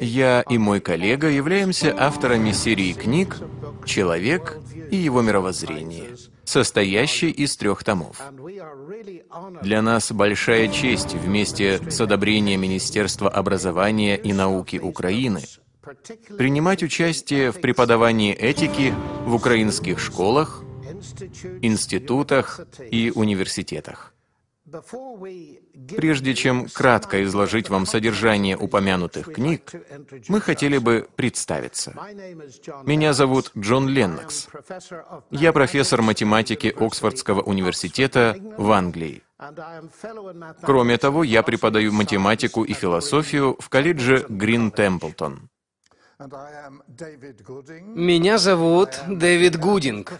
Я и мой коллега являемся авторами серии книг «Человек и его мировоззрение», состоящей из трех томов. Для нас большая честь вместе с одобрением Министерства образования и науки Украины принимать участие в преподавании этики в украинских школах, институтах и университетах. Прежде чем кратко изложить вам содержание упомянутых книг, мы хотели бы представиться. Меня зовут Джон Леннокс. Я профессор математики Оксфордского университета в Англии. Кроме того, я преподаю математику и философию в колледже Грин Темплтон. Меня зовут Дэвид Гудинг.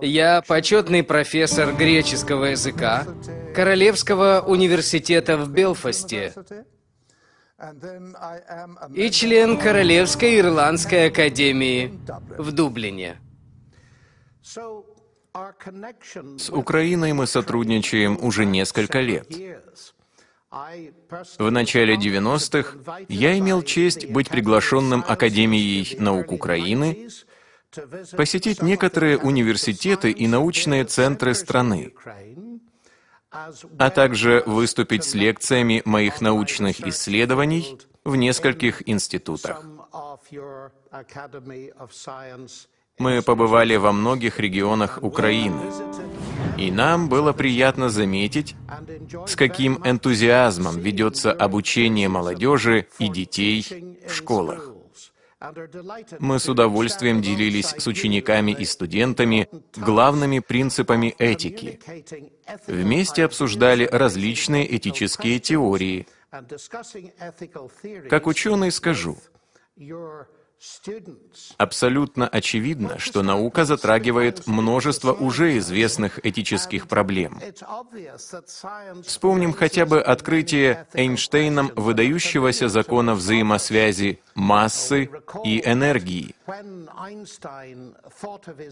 Я почетный профессор греческого языка Королевского университета в Белфасте и член Королевской Ирландской академии в Дублине. С Украиной мы сотрудничаем уже несколько лет. В начале 90-х я имел честь быть приглашенным Академией наук Украины посетить некоторые университеты и научные центры страны, а также выступить с лекциями моих научных исследований в нескольких институтах. Мы побывали во многих регионах Украины. И нам было приятно заметить, с каким энтузиазмом ведется обучение молодежи и детей в школах. Мы с удовольствием делились с учениками и студентами главными принципами этики. Вместе обсуждали различные этические теории. Как ученый скажу, Абсолютно очевидно, что наука затрагивает множество уже известных этических проблем. Вспомним хотя бы открытие Эйнштейном выдающегося закона взаимосвязи массы и энергии.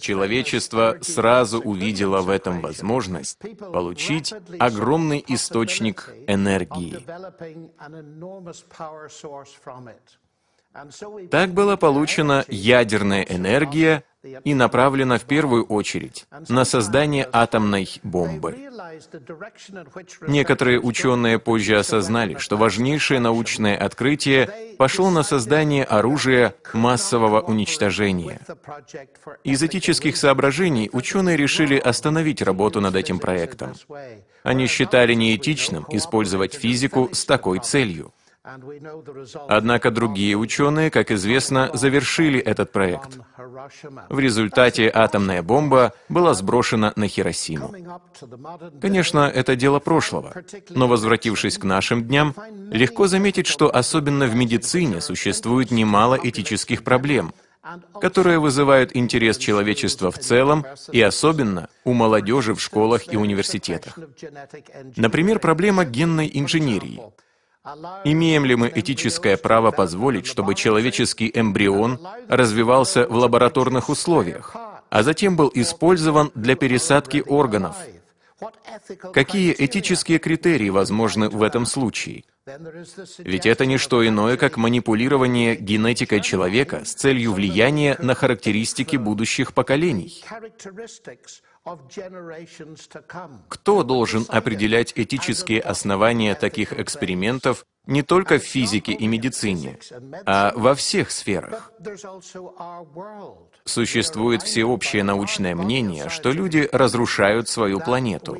Человечество сразу увидело в этом возможность получить огромный источник энергии. Так была получена ядерная энергия и направлена в первую очередь на создание атомной бомбы. Некоторые ученые позже осознали, что важнейшее научное открытие пошло на создание оружия массового уничтожения. Из этических соображений ученые решили остановить работу над этим проектом. Они считали неэтичным использовать физику с такой целью. Однако другие ученые, как известно, завершили этот проект. В результате атомная бомба была сброшена на Хиросиму. Конечно, это дело прошлого, но возвратившись к нашим дням, легко заметить, что особенно в медицине существует немало этических проблем, которые вызывают интерес человечества в целом и особенно у молодежи в школах и университетах. Например, проблема генной инженерии – Имеем ли мы этическое право позволить, чтобы человеческий эмбрион развивался в лабораторных условиях, а затем был использован для пересадки органов? Какие этические критерии возможны в этом случае? Ведь это не что иное, как манипулирование генетикой человека с целью влияния на характеристики будущих поколений. Кто должен определять этические основания таких экспериментов не только в физике и медицине, а во всех сферах. Существует всеобщее научное мнение, что люди разрушают свою планету.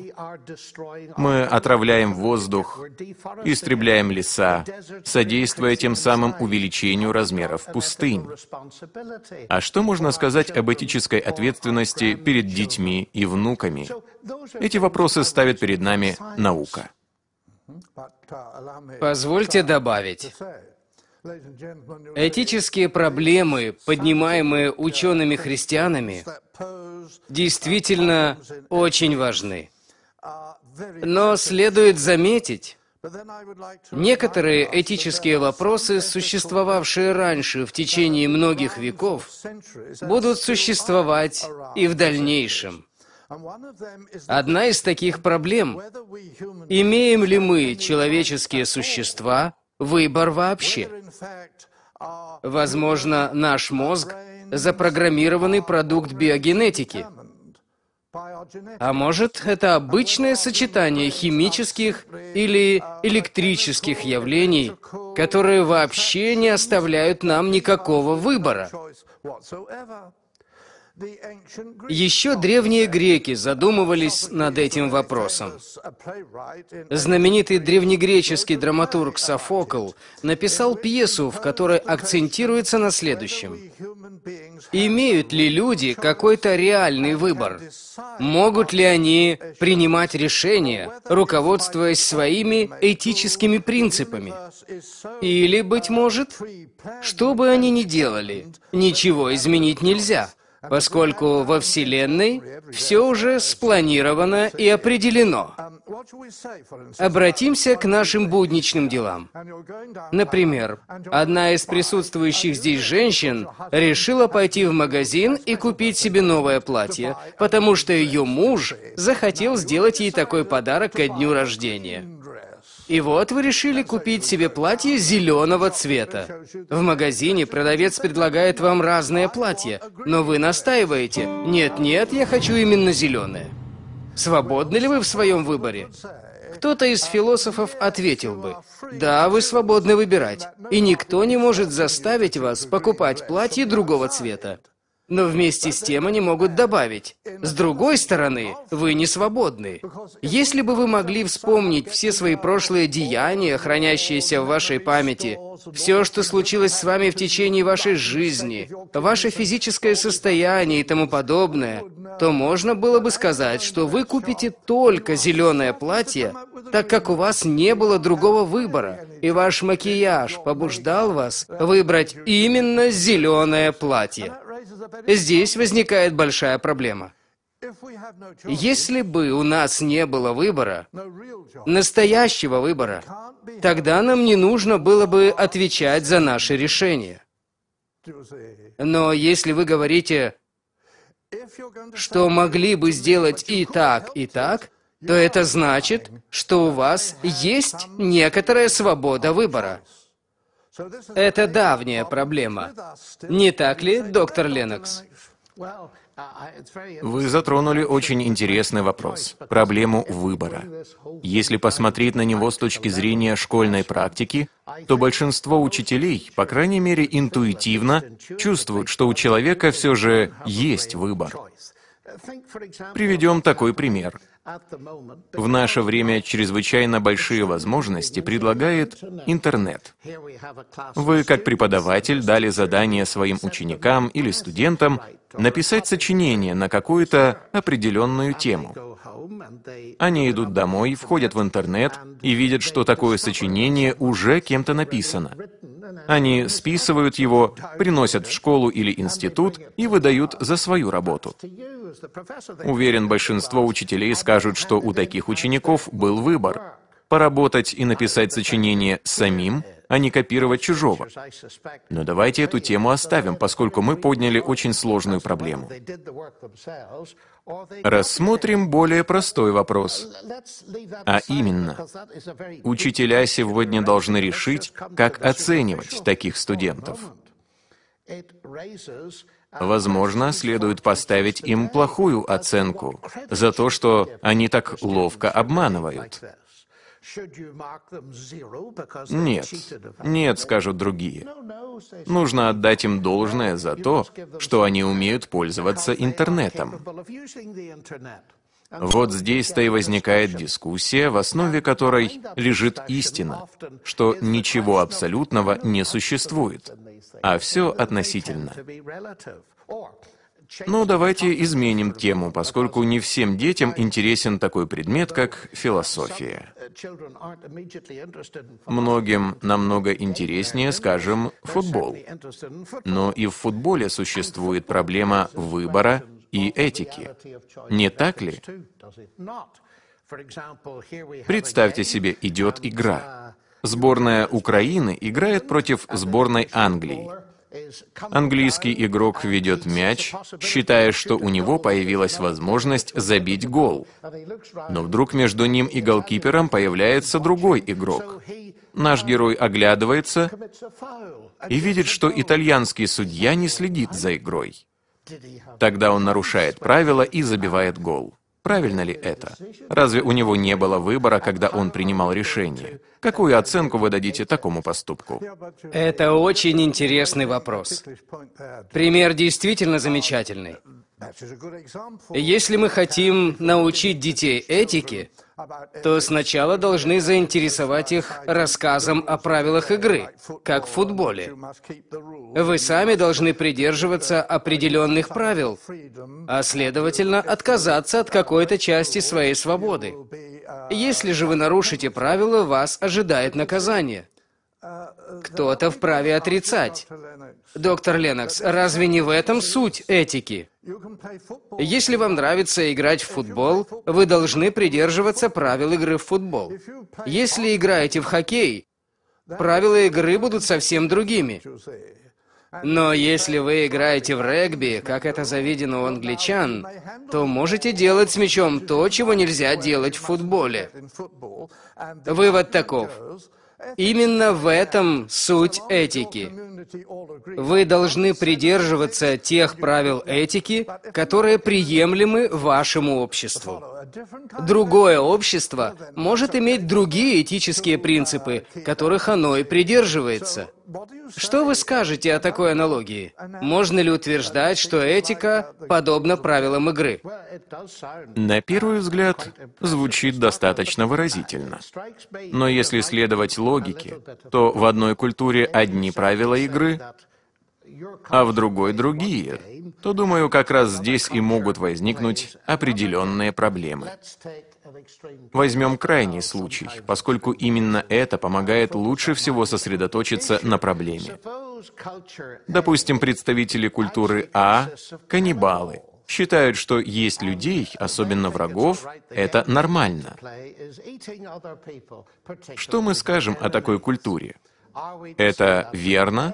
Мы отравляем воздух, истребляем леса, содействуя тем самым увеличению размеров пустынь. А что можно сказать об этической ответственности перед детьми и внуками? Эти вопросы ставит перед нами наука. Позвольте добавить. Этические проблемы, поднимаемые учеными-христианами, действительно очень важны. Но следует заметить, Некоторые этические вопросы, существовавшие раньше в течение многих веков, будут существовать и в дальнейшем. Одна из таких проблем – имеем ли мы, человеческие существа, выбор вообще? Возможно, наш мозг – запрограммированный продукт биогенетики. А может, это обычное сочетание химических или электрических явлений, которые вообще не оставляют нам никакого выбора. Еще древние греки задумывались над этим вопросом. Знаменитый древнегреческий драматург Софокл написал пьесу, в которой акцентируется на следующем. Имеют ли люди какой-то реальный выбор? Могут ли они принимать решения, руководствуясь своими этическими принципами? Или, быть может, что бы они ни делали, ничего изменить нельзя – поскольку во Вселенной все уже спланировано и определено. Обратимся к нашим будничным делам. Например, одна из присутствующих здесь женщин решила пойти в магазин и купить себе новое платье, потому что ее муж захотел сделать ей такой подарок ко дню рождения. И вот вы решили купить себе платье зеленого цвета. В магазине продавец предлагает вам разные платья, но вы настаиваете, нет-нет, я хочу именно зеленое. Свободны ли вы в своем выборе? Кто-то из философов ответил бы, да, вы свободны выбирать, и никто не может заставить вас покупать платье другого цвета но вместе с тем они могут добавить, с другой стороны, вы не свободны. Если бы вы могли вспомнить все свои прошлые деяния, хранящиеся в вашей памяти, все, что случилось с вами в течение вашей жизни, ваше физическое состояние и тому подобное, то можно было бы сказать, что вы купите только зеленое платье, так как у вас не было другого выбора, и ваш макияж побуждал вас выбрать именно зеленое платье. Здесь возникает большая проблема. Если бы у нас не было выбора, настоящего выбора, тогда нам не нужно было бы отвечать за наши решения. Но если вы говорите, что могли бы сделать и так, и так, то это значит, что у вас есть некоторая свобода выбора. Это давняя проблема. Не так ли, доктор Ленокс? Вы затронули очень интересный вопрос – проблему выбора. Если посмотреть на него с точки зрения школьной практики, то большинство учителей, по крайней мере интуитивно, чувствуют, что у человека все же есть выбор. Приведем такой пример. В наше время чрезвычайно большие возможности предлагает интернет. Вы, как преподаватель, дали задание своим ученикам или студентам написать сочинение на какую-то определенную тему. Они идут домой, входят в интернет и видят, что такое сочинение уже кем-то написано. Они списывают его, приносят в школу или институт и выдают за свою работу. Уверен, большинство учителей скажут, что у таких учеников был выбор поработать и написать сочинение самим, а не копировать чужого. Но давайте эту тему оставим, поскольку мы подняли очень сложную проблему. Рассмотрим более простой вопрос, а именно, учителя сегодня должны решить, как оценивать таких студентов. Возможно, следует поставить им плохую оценку за то, что они так ловко обманывают. Нет, нет, скажут другие. Нужно отдать им должное за то, что они умеют пользоваться интернетом. Вот здесь-то и возникает дискуссия, в основе которой лежит истина, что ничего абсолютного не существует, а все относительно. Но ну, давайте изменим тему, поскольку не всем детям интересен такой предмет, как философия. Многим намного интереснее, скажем, футбол. Но и в футболе существует проблема выбора и этики. Не так ли? Представьте себе, идет игра. Сборная Украины играет против сборной Англии. Английский игрок ведет мяч, считая, что у него появилась возможность забить гол. Но вдруг между ним и голкипером появляется другой игрок. Наш герой оглядывается и видит, что итальянский судья не следит за игрой. Тогда он нарушает правила и забивает гол. Правильно ли это? Разве у него не было выбора, когда он принимал решение? Какую оценку вы дадите такому поступку? Это очень интересный вопрос. Пример действительно замечательный. Если мы хотим научить детей этике, то сначала должны заинтересовать их рассказом о правилах игры, как в футболе. Вы сами должны придерживаться определенных правил, а следовательно отказаться от какой-то части своей свободы. Если же вы нарушите правила, вас ожидает наказание. Кто-то вправе отрицать. Доктор Ленокс, разве не в этом суть этики? Если вам нравится играть в футбол, вы должны придерживаться правил игры в футбол. Если играете в хоккей, правила игры будут совсем другими. Но если вы играете в регби, как это заведено у англичан, то можете делать с мячом то, чего нельзя делать в футболе. Вывод таков. Именно в этом суть этики. Вы должны придерживаться тех правил этики, которые приемлемы вашему обществу. Другое общество может иметь другие этические принципы, которых оно и придерживается. Что вы скажете о такой аналогии? Можно ли утверждать, что этика подобна правилам игры? На первый взгляд, звучит достаточно выразительно. Но если следовать логике, то в одной культуре одни правила игры, а в другой другие то, думаю, как раз здесь и могут возникнуть определенные проблемы. Возьмем крайний случай, поскольку именно это помогает лучше всего сосредоточиться на проблеме. Допустим, представители культуры А – каннибалы, считают, что есть людей, особенно врагов, это нормально. Что мы скажем о такой культуре? Это верно.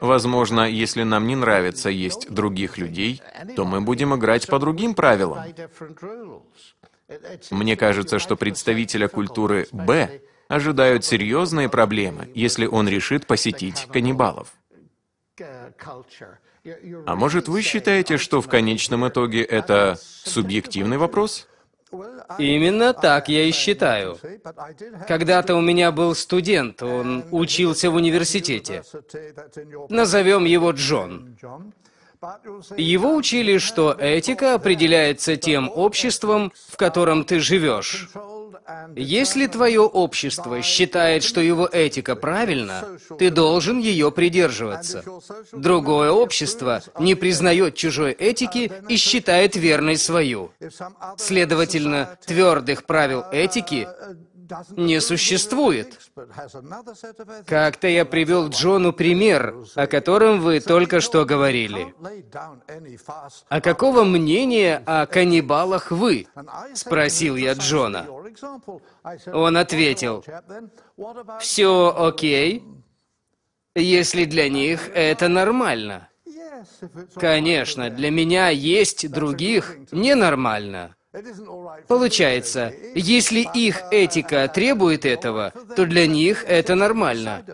Возможно, если нам не нравится есть других людей, то мы будем играть по другим правилам. Мне кажется, что представителя культуры «Б» ожидают серьезные проблемы, если он решит посетить каннибалов. А может, вы считаете, что в конечном итоге это субъективный вопрос? Именно так я и считаю. Когда-то у меня был студент, он учился в университете. Назовем его Джон. Его учили, что этика определяется тем обществом, в котором ты живешь. Если твое общество считает, что его этика правильна, ты должен ее придерживаться. Другое общество не признает чужой этики и считает верной свою. Следовательно, твердых правил этики не существует. Как-то я привел Джону пример, о котором вы только что говорили. «А какого мнения о каннибалах вы?» – спросил я Джона. Он ответил, «Все окей, если для них это нормально». Конечно, для меня есть других ненормально. Получается, если их этика требует этого, то для них это нормально.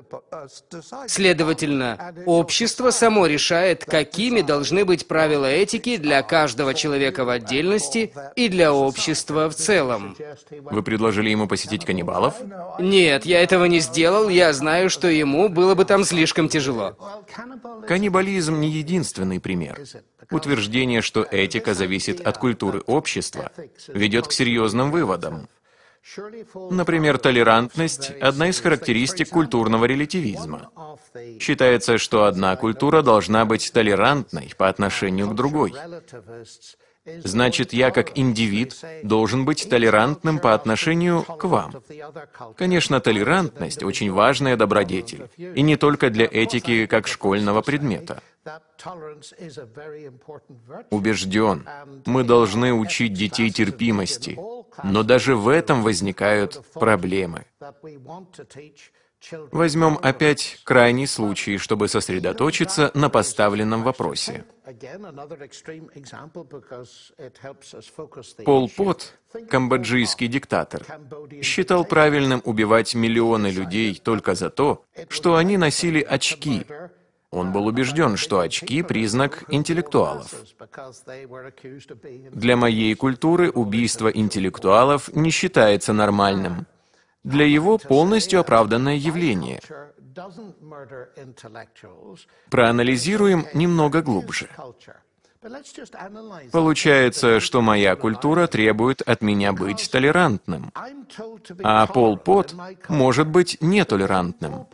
Следовательно, общество само решает, какими должны быть правила этики для каждого человека в отдельности и для общества в целом. Вы предложили ему посетить каннибалов? Нет, я этого не сделал, я знаю, что ему было бы там слишком тяжело. Каннибализм не единственный пример утверждение, что этика зависит от культуры общества, ведет к серьезным выводам. Например, толерантность – одна из характеристик культурного релятивизма. Считается, что одна культура должна быть толерантной по отношению к другой. Значит, я как индивид должен быть толерантным по отношению к вам. Конечно, толерантность – очень важная добродетель, и не только для этики как школьного предмета. Убежден, мы должны учить детей терпимости, но даже в этом возникают проблемы. Возьмем опять крайний случай, чтобы сосредоточиться на поставленном вопросе. Пол Пот, камбоджийский диктатор, считал правильным убивать миллионы людей только за то, что они носили очки. Он был убежден, что очки – признак интеллектуалов. Для моей культуры убийство интеллектуалов не считается нормальным – для его полностью оправданное явление. Проанализируем немного глубже. Получается, что моя культура требует от меня быть толерантным, а Пол Пот может быть нетолерантным.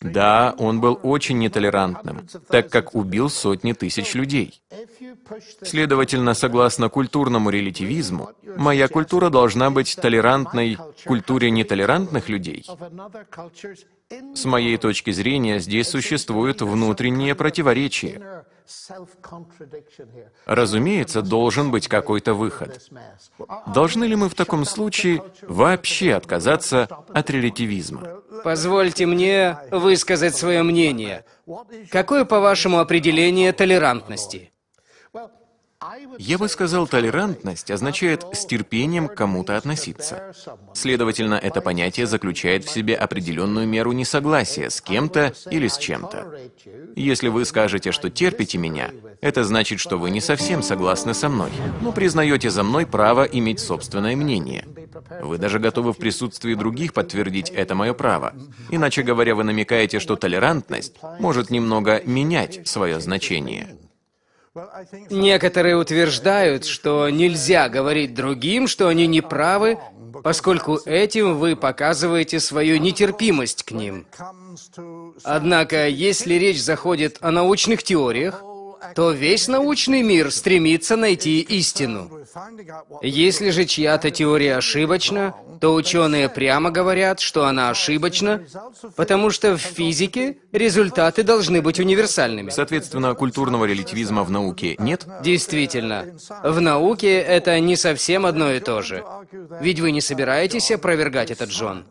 Да, он был очень нетолерантным, так как убил сотни тысяч людей. Следовательно, согласно культурному релятивизму, моя культура должна быть толерантной культуре нетолерантных людей. С моей точки зрения, здесь существуют внутренние противоречия, Разумеется, должен быть какой-то выход. Должны ли мы в таком случае вообще отказаться от релятивизма? Позвольте мне высказать свое мнение. Какое, по вашему, определение толерантности? Я бы сказал, толерантность означает с терпением к кому-то относиться. Следовательно, это понятие заключает в себе определенную меру несогласия с кем-то или с чем-то. Если вы скажете, что терпите меня, это значит, что вы не совсем согласны со мной, но ну, признаете за мной право иметь собственное мнение. Вы даже готовы в присутствии других подтвердить это мое право. Иначе говоря, вы намекаете, что толерантность может немного менять свое значение. Некоторые утверждают, что нельзя говорить другим, что они не правы, поскольку этим вы показываете свою нетерпимость к ним. Однако, если речь заходит о научных теориях, то весь научный мир стремится найти истину. Если же чья-то теория ошибочна, то ученые прямо говорят, что она ошибочна, потому что в физике результаты должны быть универсальными. Соответственно, культурного релятивизма в науке нет? Действительно. В науке это не совсем одно и то же. Ведь вы не собираетесь опровергать этот Джон.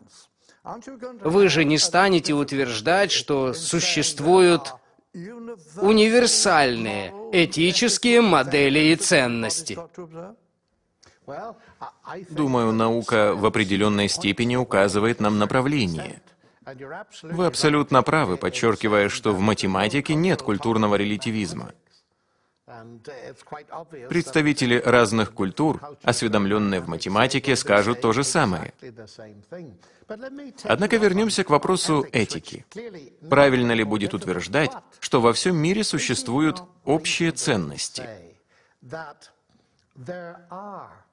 Вы же не станете утверждать, что существуют универсальные этические модели и ценности. Думаю, наука в определенной степени указывает нам направление. Вы абсолютно правы, подчеркивая, что в математике нет культурного релятивизма. Представители разных культур, осведомленные в математике, скажут то же самое. Однако вернемся к вопросу этики. Правильно ли будет утверждать, что во всем мире существуют общие ценности?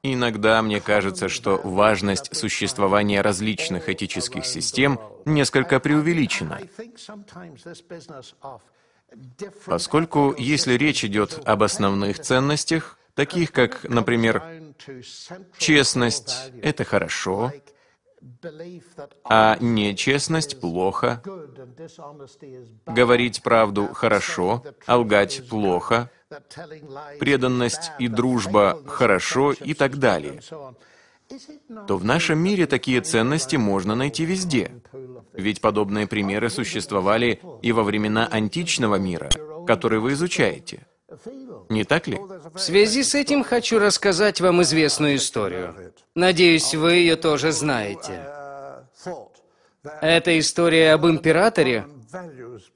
Иногда мне кажется, что важность существования различных этических систем несколько преувеличена. Поскольку если речь идет об основных ценностях, таких как, например, честность — это хорошо, а нечестность плохо, говорить правду хорошо, а лгать плохо, преданность и дружба хорошо и так далее, то в нашем мире такие ценности можно найти везде. Ведь подобные примеры существовали и во времена античного мира, который вы изучаете не так ли? В связи с этим хочу рассказать вам известную историю. Надеюсь, вы ее тоже знаете. Это история об императоре,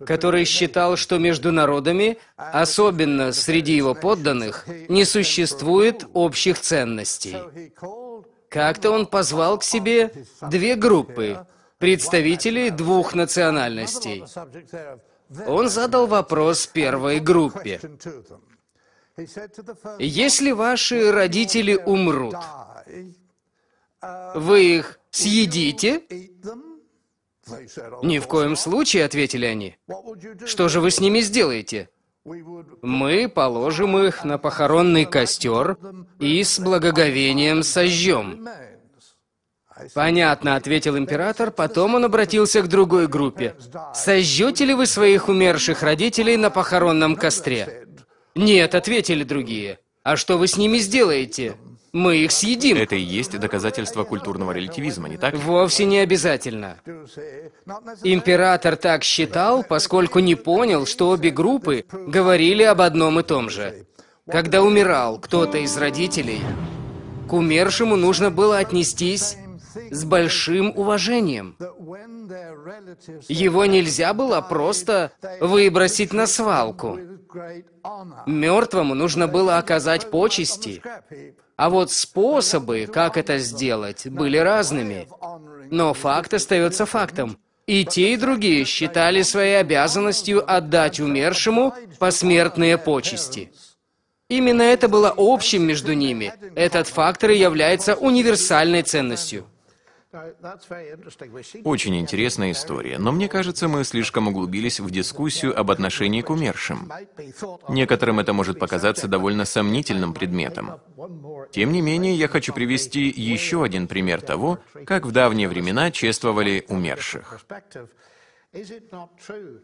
который считал, что между народами, особенно среди его подданных, не существует общих ценностей. Как-то он позвал к себе две группы, представителей двух национальностей. Он задал вопрос первой группе. Если ваши родители умрут, uh, вы их съедите? Ни в коем случае, ответили они. Что же вы с ними сделаете? Мы положим их на похоронный костер и с благоговением сожжем. Понятно, ответил император, потом он обратился к другой группе. Сожжете ли вы своих умерших родителей на похоронном костре? Нет, ответили другие. А что вы с ними сделаете? Мы их съедим. Это и есть доказательство культурного релятивизма, не так? Вовсе не обязательно. Император так считал, поскольку не понял, что обе группы говорили об одном и том же. Когда умирал кто-то из родителей, к умершему нужно было отнестись с большим уважением. Его нельзя было просто выбросить на свалку. Мертвому нужно было оказать почести. А вот способы, как это сделать, были разными. Но факт остается фактом. И те, и другие считали своей обязанностью отдать умершему посмертные почести. Именно это было общим между ними. Этот фактор и является универсальной ценностью. Очень интересная история, но мне кажется, мы слишком углубились в дискуссию об отношении к умершим. Некоторым это может показаться довольно сомнительным предметом. Тем не менее, я хочу привести еще один пример того, как в давние времена чествовали умерших.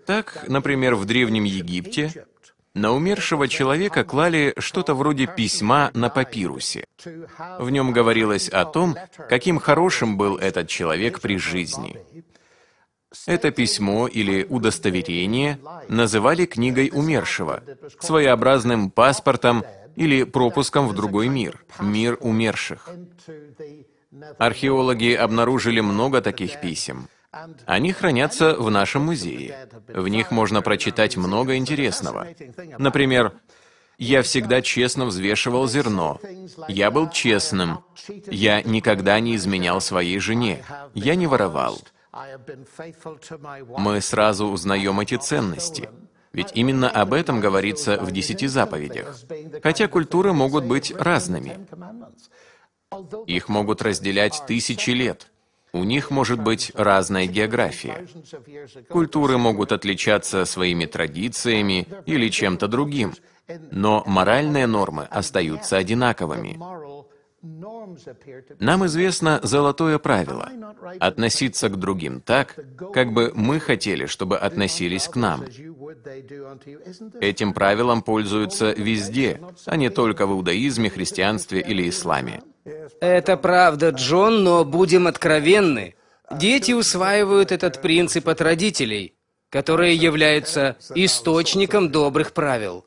Так, например, в Древнем Египте на умершего человека клали что-то вроде письма на папирусе. В нем говорилось о том, каким хорошим был этот человек при жизни. Это письмо или удостоверение называли книгой умершего, своеобразным паспортом или пропуском в другой мир, мир умерших. Археологи обнаружили много таких писем. Они хранятся в нашем музее. В них можно прочитать много интересного. Например, я всегда честно взвешивал зерно. Я был честным. Я никогда не изменял своей жене. Я не воровал. Мы сразу узнаем эти ценности. Ведь именно об этом говорится в десяти заповедях. Хотя культуры могут быть разными. Их могут разделять тысячи лет. У них может быть разная география. Культуры могут отличаться своими традициями или чем-то другим, но моральные нормы остаются одинаковыми. Нам известно золотое правило – относиться к другим так, как бы мы хотели, чтобы относились к нам. Этим правилом пользуются везде, а не только в иудаизме, христианстве или исламе. Это правда, Джон, но будем откровенны. Дети усваивают этот принцип от родителей, которые являются источником добрых правил.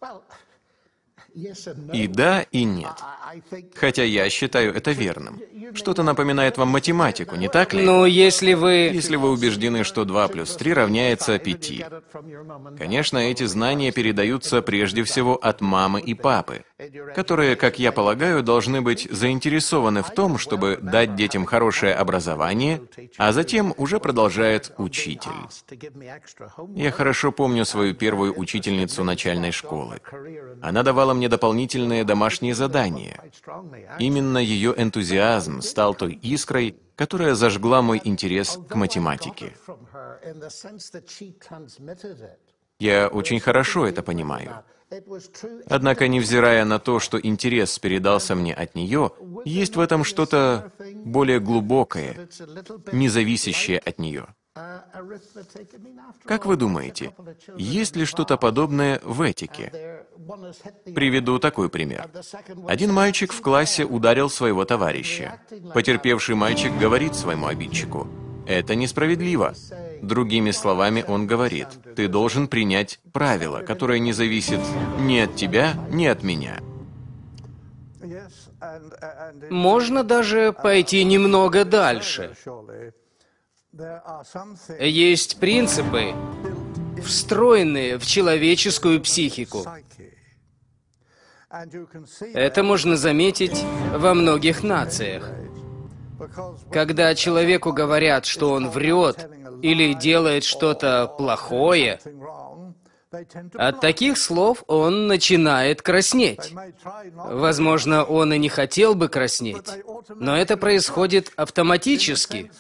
И да, и нет. Хотя я считаю это верным. Что-то напоминает вам математику, не так ли? Ну, если вы... Если вы убеждены, что 2 плюс 3 равняется 5. Конечно, эти знания передаются прежде всего от мамы и папы которые, как я полагаю, должны быть заинтересованы в том, чтобы дать детям хорошее образование, а затем уже продолжает учитель. Я хорошо помню свою первую учительницу начальной школы. Она давала мне дополнительные домашние задания. Именно ее энтузиазм стал той искрой, которая зажгла мой интерес к математике. Я очень хорошо это понимаю. Однако, невзирая на то, что интерес передался мне от нее, есть в этом что-то более глубокое, не зависящее от нее. Как вы думаете, есть ли что-то подобное в этике? Приведу такой пример. Один мальчик в классе ударил своего товарища. Потерпевший мальчик говорит своему обидчику, «Это несправедливо. Другими словами, он говорит, ты должен принять правило, которое не зависит ни от тебя, ни от меня. Можно даже пойти немного дальше. Есть принципы, встроенные в человеческую психику. Это можно заметить во многих нациях. Когда человеку говорят, что он врет, или делает что-то плохое, от таких слов он начинает краснеть. Возможно, он и не хотел бы краснеть, но это происходит автоматически.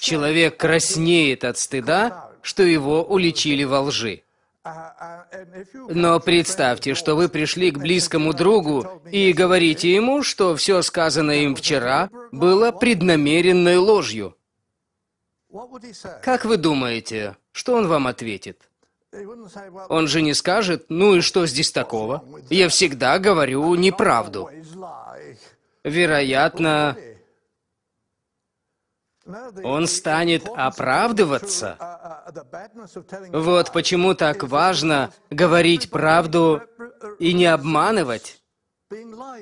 Человек краснеет от стыда, что его уличили во лжи. Но представьте, что вы пришли к близкому другу и говорите ему, что все сказанное им вчера было преднамеренной ложью. Как вы думаете, что он вам ответит? Он же не скажет, ну и что здесь такого? Я всегда говорю неправду. Вероятно, он станет оправдываться. Uh, uh, вот почему так важно говорить правду и не обманывать.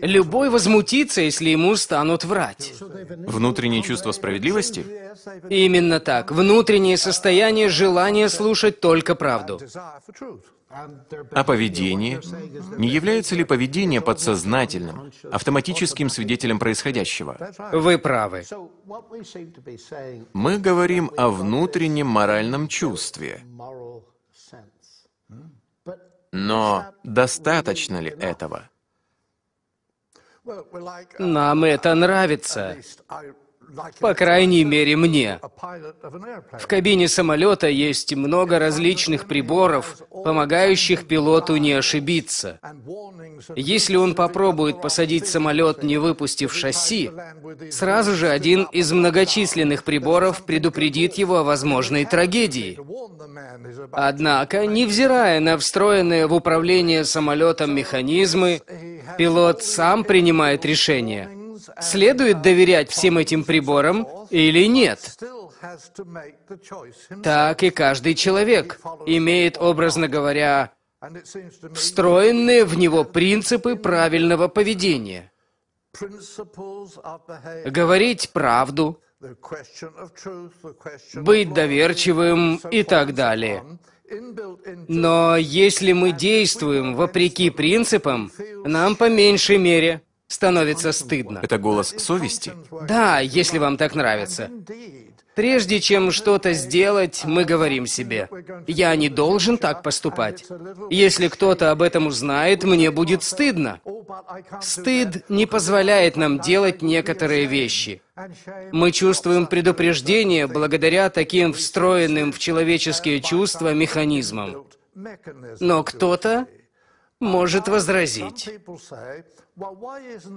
Любой возмутится, если ему станут врать. Внутренние чувства справедливости? Именно так. Внутреннее состояние желания слушать только правду. А поведение? Не является ли поведение подсознательным, автоматическим свидетелем происходящего? Вы правы. Мы говорим о внутреннем моральном чувстве. Но достаточно ли этого? Uh, Нам это нравится по крайней мере мне. В кабине самолета есть много различных приборов, помогающих пилоту не ошибиться. Если он попробует посадить самолет, не выпустив шасси, сразу же один из многочисленных приборов предупредит его о возможной трагедии. Однако, невзирая на встроенные в управление самолетом механизмы, пилот сам принимает решение – следует доверять всем этим приборам или нет. Так и каждый человек имеет, образно говоря, встроенные в него принципы правильного поведения. Говорить правду, быть доверчивым и так далее. Но если мы действуем вопреки принципам, нам по меньшей мере становится стыдно. Это голос совести? Да, если вам так нравится. Прежде чем что-то сделать, мы говорим себе, я не должен так поступать. Если кто-то об этом узнает, мне будет стыдно. Стыд не позволяет нам делать некоторые вещи. Мы чувствуем предупреждение благодаря таким встроенным в человеческие чувства механизмам. Но кто-то может возразить.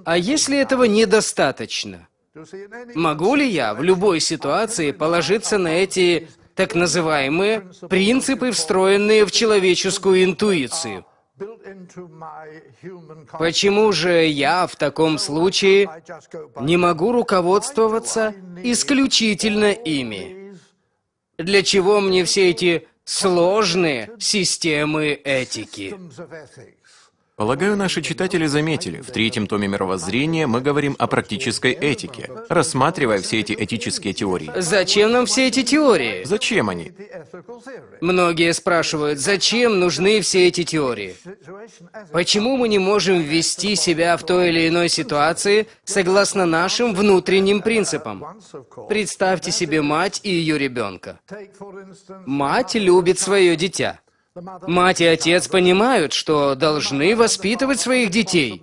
А если этого недостаточно? Могу ли я в любой ситуации положиться на эти так называемые принципы, встроенные в человеческую интуицию? Почему же я в таком случае не могу руководствоваться исключительно ими? Для чего мне все эти сложные системы этики? Полагаю, наши читатели заметили, в третьем томе мировоззрения мы говорим о практической этике, рассматривая все эти этические теории. Зачем нам все эти теории? Зачем они? Многие спрашивают, зачем нужны все эти теории? Почему мы не можем вести себя в той или иной ситуации согласно нашим внутренним принципам? Представьте себе мать и ее ребенка. Мать любит свое дитя. Мать и отец понимают, что должны воспитывать своих детей.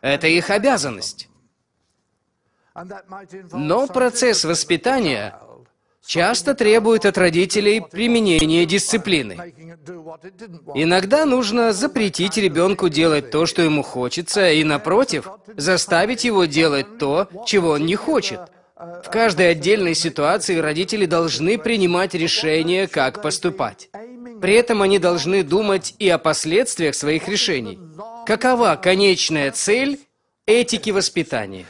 Это их обязанность. Но процесс воспитания часто требует от родителей применения дисциплины. Иногда нужно запретить ребенку делать то, что ему хочется, и, напротив, заставить его делать то, чего он не хочет. В каждой отдельной ситуации родители должны принимать решение, как поступать. При этом они должны думать и о последствиях своих решений. Какова конечная цель этики воспитания.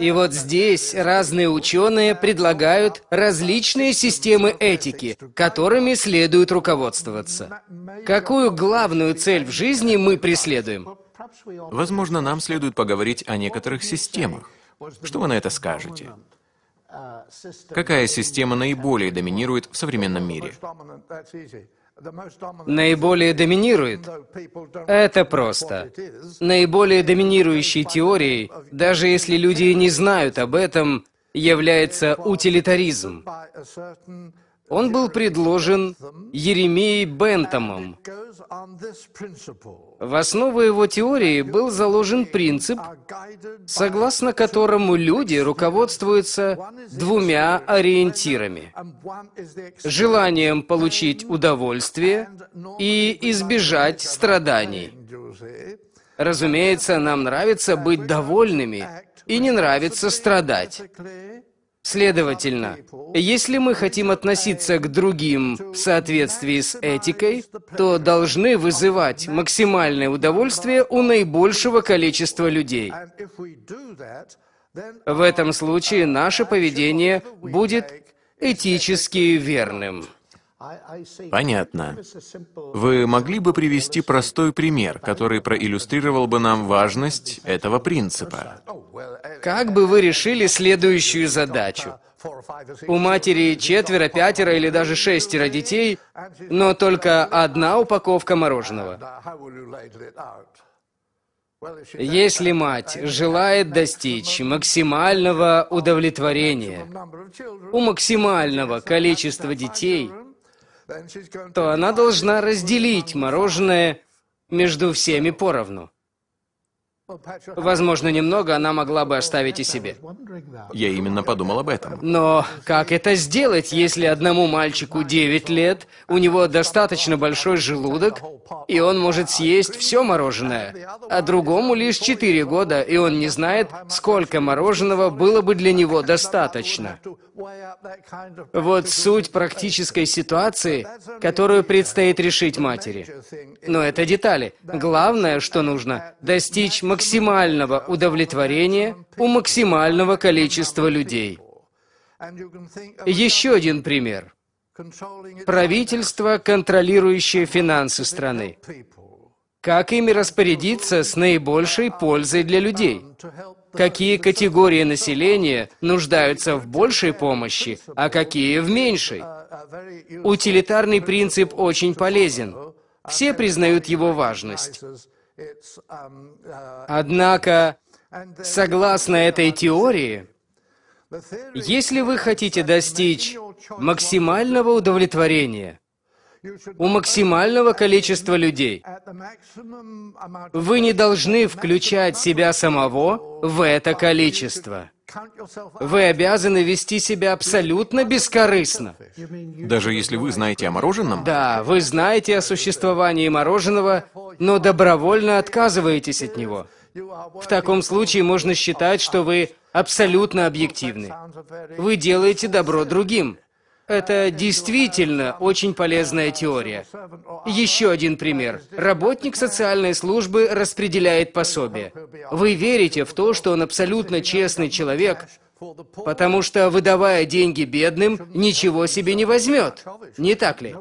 И вот здесь разные ученые предлагают различные системы этики, которыми следует руководствоваться. Какую главную цель в жизни мы преследуем? Возможно, нам следует поговорить о некоторых системах. Что вы на это скажете? Какая система наиболее доминирует в современном мире? наиболее доминирует. Это просто. Наиболее доминирующей теорией, даже если люди не знают об этом, является утилитаризм. Он был предложен Еремией Бентомом. В основу его теории был заложен принцип, согласно которому люди руководствуются двумя ориентирами – желанием получить удовольствие и избежать страданий. Разумеется, нам нравится быть довольными и не нравится страдать. Следовательно, если мы хотим относиться к другим в соответствии с этикой, то должны вызывать максимальное удовольствие у наибольшего количества людей. В этом случае наше поведение будет этически верным. Понятно. Вы могли бы привести простой пример, который проиллюстрировал бы нам важность этого принципа? Как бы вы решили следующую задачу? У матери четверо, пятеро или даже шестеро детей, но только одна упаковка мороженого. Если мать желает достичь максимального удовлетворения у максимального количества детей, то она должна разделить мороженое между всеми поровну. Возможно, немного она могла бы оставить и себе. Я именно подумал об этом. Но как это сделать, если одному мальчику 9 лет, у него достаточно большой желудок, и он может съесть все мороженое, а другому лишь 4 года, и он не знает, сколько мороженого было бы для него достаточно? Вот суть практической ситуации, которую предстоит решить матери. Но это детали. Главное, что нужно, достичь максимального удовлетворения у максимального количества людей. Еще один пример. Правительство, контролирующее финансы страны. Как ими распорядиться с наибольшей пользой для людей? какие категории населения нуждаются в большей помощи, а какие в меньшей. Утилитарный принцип очень полезен. Все признают его важность. Однако, согласно этой теории, если вы хотите достичь максимального удовлетворения, у максимального количества людей. Вы не должны включать себя самого в это количество. Вы обязаны вести себя абсолютно бескорыстно. Даже если вы знаете о мороженом? Да, вы знаете о существовании мороженого, но добровольно отказываетесь от него. В таком случае можно считать, что вы абсолютно объективны. Вы делаете добро другим. Это действительно очень полезная теория. Еще один пример. Работник социальной службы распределяет пособие. Вы верите в то, что он абсолютно честный человек, потому что, выдавая деньги бедным, ничего себе не возьмет. Не так ли?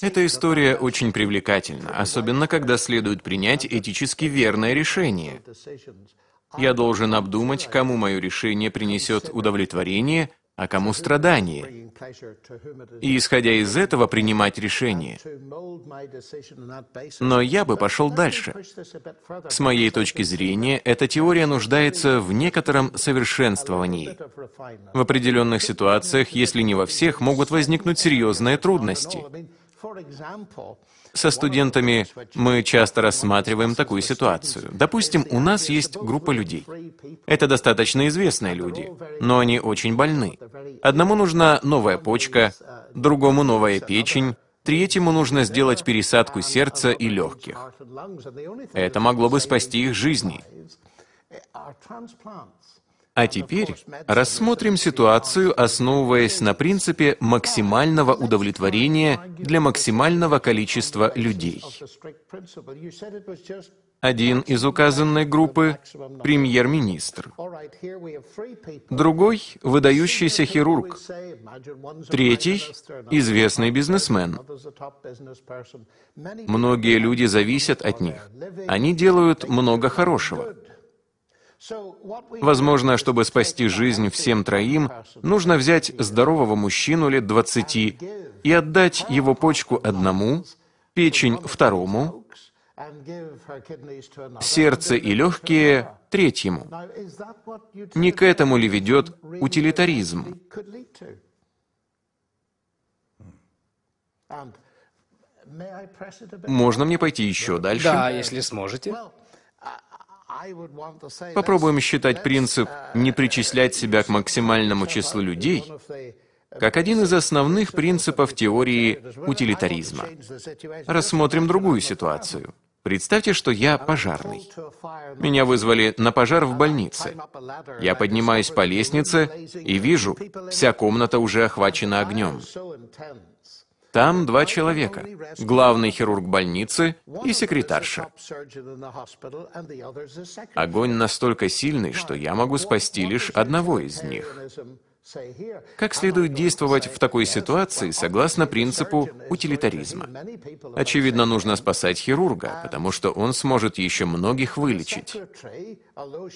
Эта история очень привлекательна, особенно когда следует принять этически верное решение. Я должен обдумать, кому мое решение принесет удовлетворение – а кому страдание. И исходя из этого принимать решение. Но я бы пошел дальше. С моей точки зрения, эта теория нуждается в некотором совершенствовании. В определенных ситуациях, если не во всех, могут возникнуть серьезные трудности со студентами мы часто рассматриваем такую ситуацию. Допустим, у нас есть группа людей. Это достаточно известные люди, но они очень больны. Одному нужна новая почка, другому новая печень, Третьему нужно сделать пересадку сердца и легких. Это могло бы спасти их жизни. А теперь рассмотрим ситуацию, основываясь на принципе максимального удовлетворения для максимального количества людей. Один из указанной группы – премьер-министр. Другой – выдающийся хирург. Третий – известный бизнесмен. Многие люди зависят от них. Они делают много хорошего. Возможно, чтобы спасти жизнь всем троим, нужно взять здорового мужчину лет 20 и отдать его почку одному, печень второму, сердце и легкие третьему. Не к этому ли ведет утилитаризм? Можно мне пойти еще дальше? Да, если сможете. Попробуем считать принцип «не причислять себя к максимальному числу людей» как один из основных принципов теории утилитаризма. Рассмотрим другую ситуацию. Представьте, что я пожарный. Меня вызвали на пожар в больнице. Я поднимаюсь по лестнице и вижу, вся комната уже охвачена огнем. Там два человека, главный хирург больницы и секретарша. Огонь настолько сильный, что я могу спасти лишь одного из них. Как следует действовать в такой ситуации согласно принципу утилитаризма? Очевидно, нужно спасать хирурга, потому что он сможет еще многих вылечить.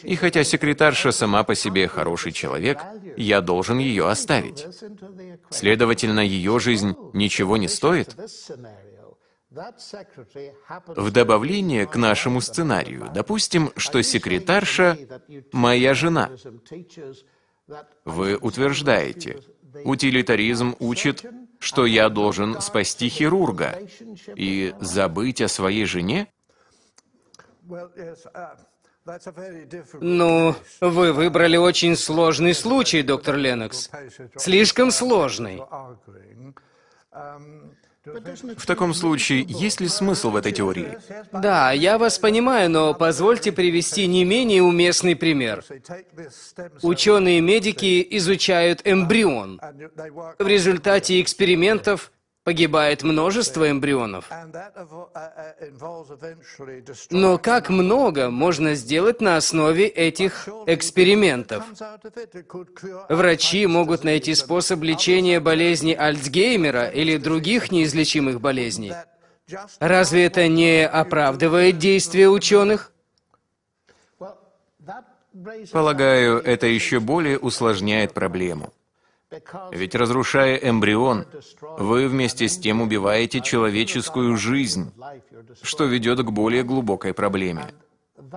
И хотя секретарша сама по себе хороший человек, я должен ее оставить. Следовательно, ее жизнь ничего не стоит? В добавление к нашему сценарию, допустим, что секретарша – моя жена, вы утверждаете, утилитаризм учит, что я должен спасти хирурга и забыть о своей жене? Ну, вы выбрали очень сложный случай, доктор Ленокс. Слишком сложный. В таком случае, есть ли смысл в этой теории? Да, я вас понимаю, но позвольте привести не менее уместный пример. Ученые-медики изучают эмбрион. В результате экспериментов Погибает множество эмбрионов. Но как много можно сделать на основе этих экспериментов? Врачи могут найти способ лечения болезни Альцгеймера или других неизлечимых болезней. Разве это не оправдывает действия ученых? Полагаю, это еще более усложняет проблему. Ведь разрушая эмбрион, вы вместе с тем убиваете человеческую жизнь, что ведет к более глубокой проблеме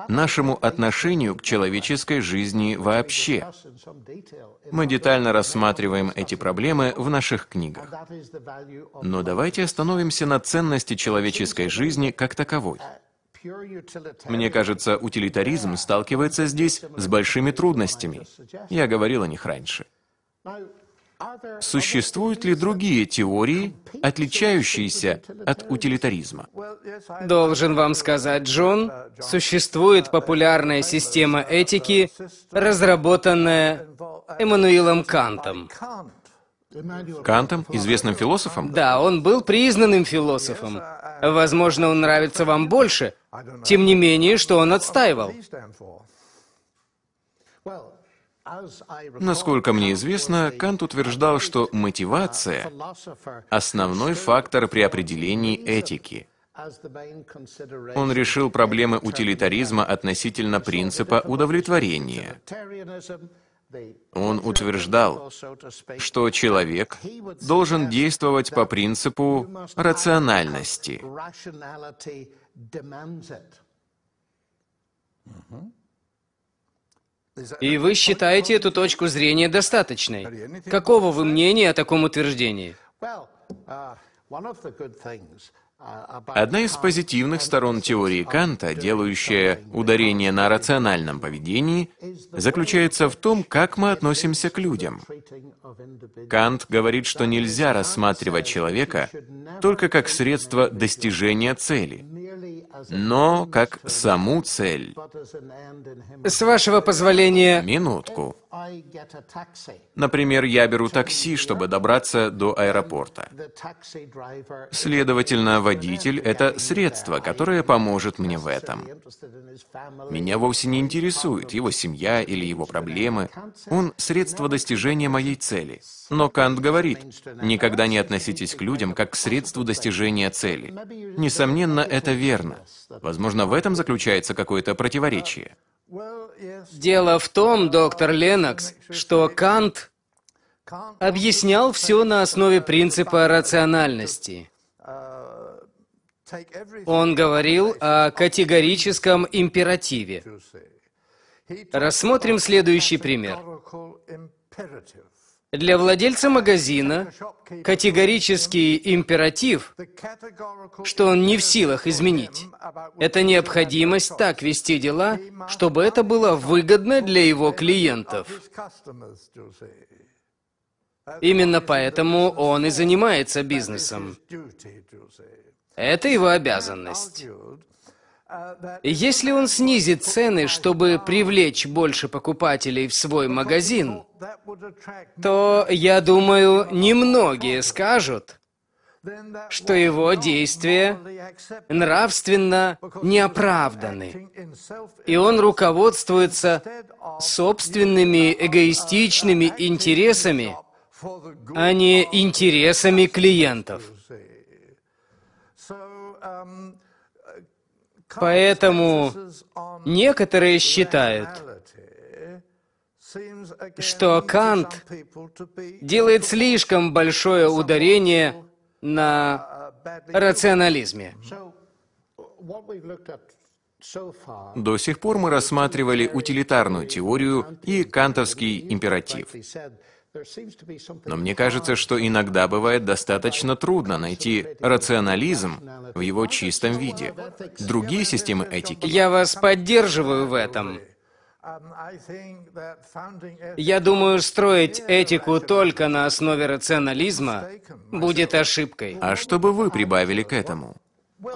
нашему отношению к человеческой жизни вообще. Мы детально рассматриваем эти проблемы в наших книгах. Но давайте остановимся на ценности человеческой жизни как таковой. Мне кажется, утилитаризм сталкивается здесь с большими трудностями. Я говорил о них раньше. Существуют ли другие теории, отличающиеся от утилитаризма? Должен вам сказать, Джон, существует популярная система этики, разработанная Эммануилом Кантом. Кантом, известным философом? Да, он был признанным философом. Возможно, он нравится вам больше. Тем не менее, что он отстаивал? Насколько мне известно, Кант утверждал, что мотивация — основной фактор при определении этики. Он решил проблемы утилитаризма относительно принципа удовлетворения. Он утверждал, что человек должен действовать по принципу рациональности. Угу. И вы считаете эту точку зрения достаточной? Какого вы мнения о таком утверждении? Одна из позитивных сторон теории Канта, делающая ударение на рациональном поведении, заключается в том, как мы относимся к людям. Кант говорит, что нельзя рассматривать человека только как средство достижения цели – но как саму цель. С вашего позволения... Минутку. Например, я беру такси, чтобы добраться до аэропорта. Следовательно, водитель — это средство, которое поможет мне в этом. Меня вовсе не интересует его семья или его проблемы. Он — средство достижения моей цели. Но Кант говорит, никогда не относитесь к людям как к средству достижения цели. Несомненно, это верно. Возможно, в этом заключается какое-то противоречие. Дело в том, доктор Ленокс, что Кант объяснял все на основе принципа рациональности. Он говорил о категорическом императиве. Рассмотрим следующий пример. Для владельца магазина категорический императив, что он не в силах изменить. Это необходимость так вести дела, чтобы это было выгодно для его клиентов. Именно поэтому он и занимается бизнесом. Это его обязанность. Если он снизит цены, чтобы привлечь больше покупателей в свой магазин, то, я думаю, немногие скажут, что его действия нравственно неоправданы, и он руководствуется собственными эгоистичными интересами, а не интересами клиентов. Um, Поэтому некоторые считают, что Кант делает слишком большое ударение на рационализме. До сих пор мы рассматривали утилитарную теорию и кантовский императив. Но мне кажется, что иногда бывает достаточно трудно найти рационализм в его чистом виде. Другие системы этики... Я вас поддерживаю в этом. Я думаю, строить этику только на основе рационализма будет ошибкой. А что бы вы прибавили к этому?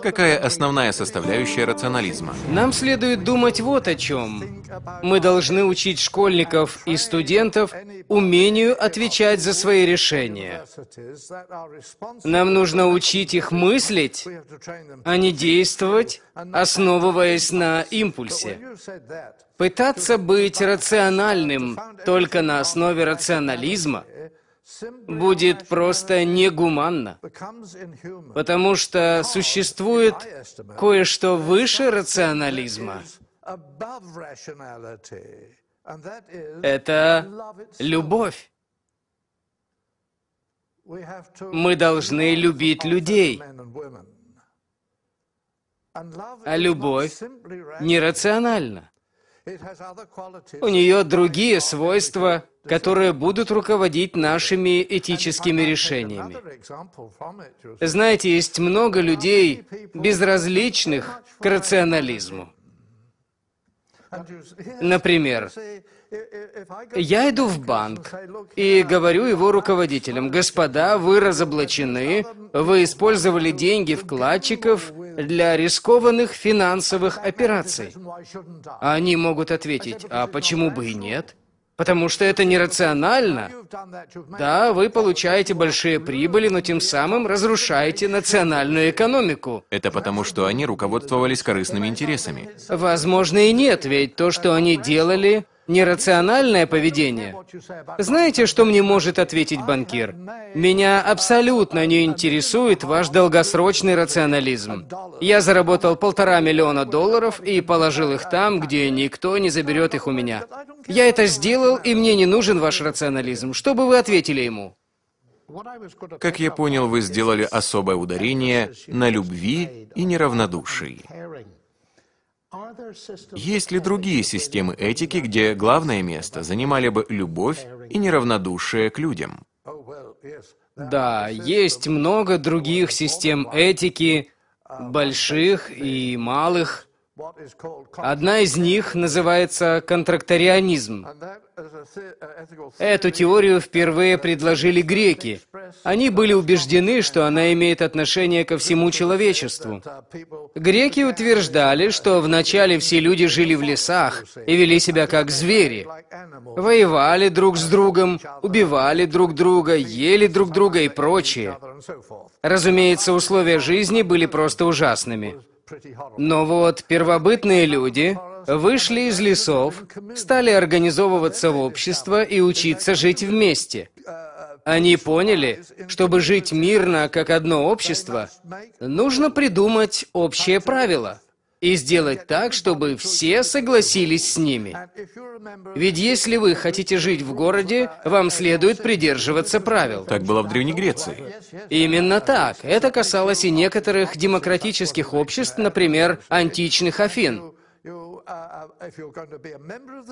Какая основная составляющая рационализма? Нам следует думать вот о чем. Мы должны учить школьников и студентов умению отвечать за свои решения. Нам нужно учить их мыслить, а не действовать, основываясь на импульсе. Пытаться быть рациональным только на основе рационализма – будет просто негуманно, потому что существует кое-что выше рационализма. Это любовь. Мы должны любить людей. А любовь нерациональна. У нее другие свойства, которые будут руководить нашими этическими решениями. Знаете, есть много людей, безразличных к рационализму. Например, я иду в банк и говорю его руководителям, господа, вы разоблачены, вы использовали деньги вкладчиков для рискованных финансовых операций. Они могут ответить, а почему бы и нет? Потому что это нерационально. Да, вы получаете большие прибыли, но тем самым разрушаете национальную экономику. Это потому, что они руководствовались корыстными интересами. Возможно и нет, ведь то, что они делали, Нерациональное поведение. Знаете, что мне может ответить банкир? Меня абсолютно не интересует ваш долгосрочный рационализм. Я заработал полтора миллиона долларов и положил их там, где никто не заберет их у меня. Я это сделал, и мне не нужен ваш рационализм. Что бы вы ответили ему? Как я понял, вы сделали особое ударение на любви и неравнодушии. Есть ли другие системы этики, где главное место занимали бы любовь и неравнодушие к людям? Да, есть много других систем этики, больших и малых, Одна из них называется контракторианизм. Эту теорию впервые предложили греки. Они были убеждены, что она имеет отношение ко всему человечеству. Uh, греки утверждали, что вначале все люди жили в лесах и вели себя как звери. Воевали друг с другом, убивали друг друга, ели друг друга и прочее. Разумеется, условия жизни были просто ужасными. Но вот первобытные люди вышли из лесов, стали организовываться в общество и учиться жить вместе. Они поняли, чтобы жить мирно как одно общество, нужно придумать общее правило и сделать так, чтобы все согласились с ними. Ведь если вы хотите жить в городе, вам следует придерживаться правил. Так было в Древней Греции. Именно так. Это касалось и некоторых демократических обществ, например, античных Афин.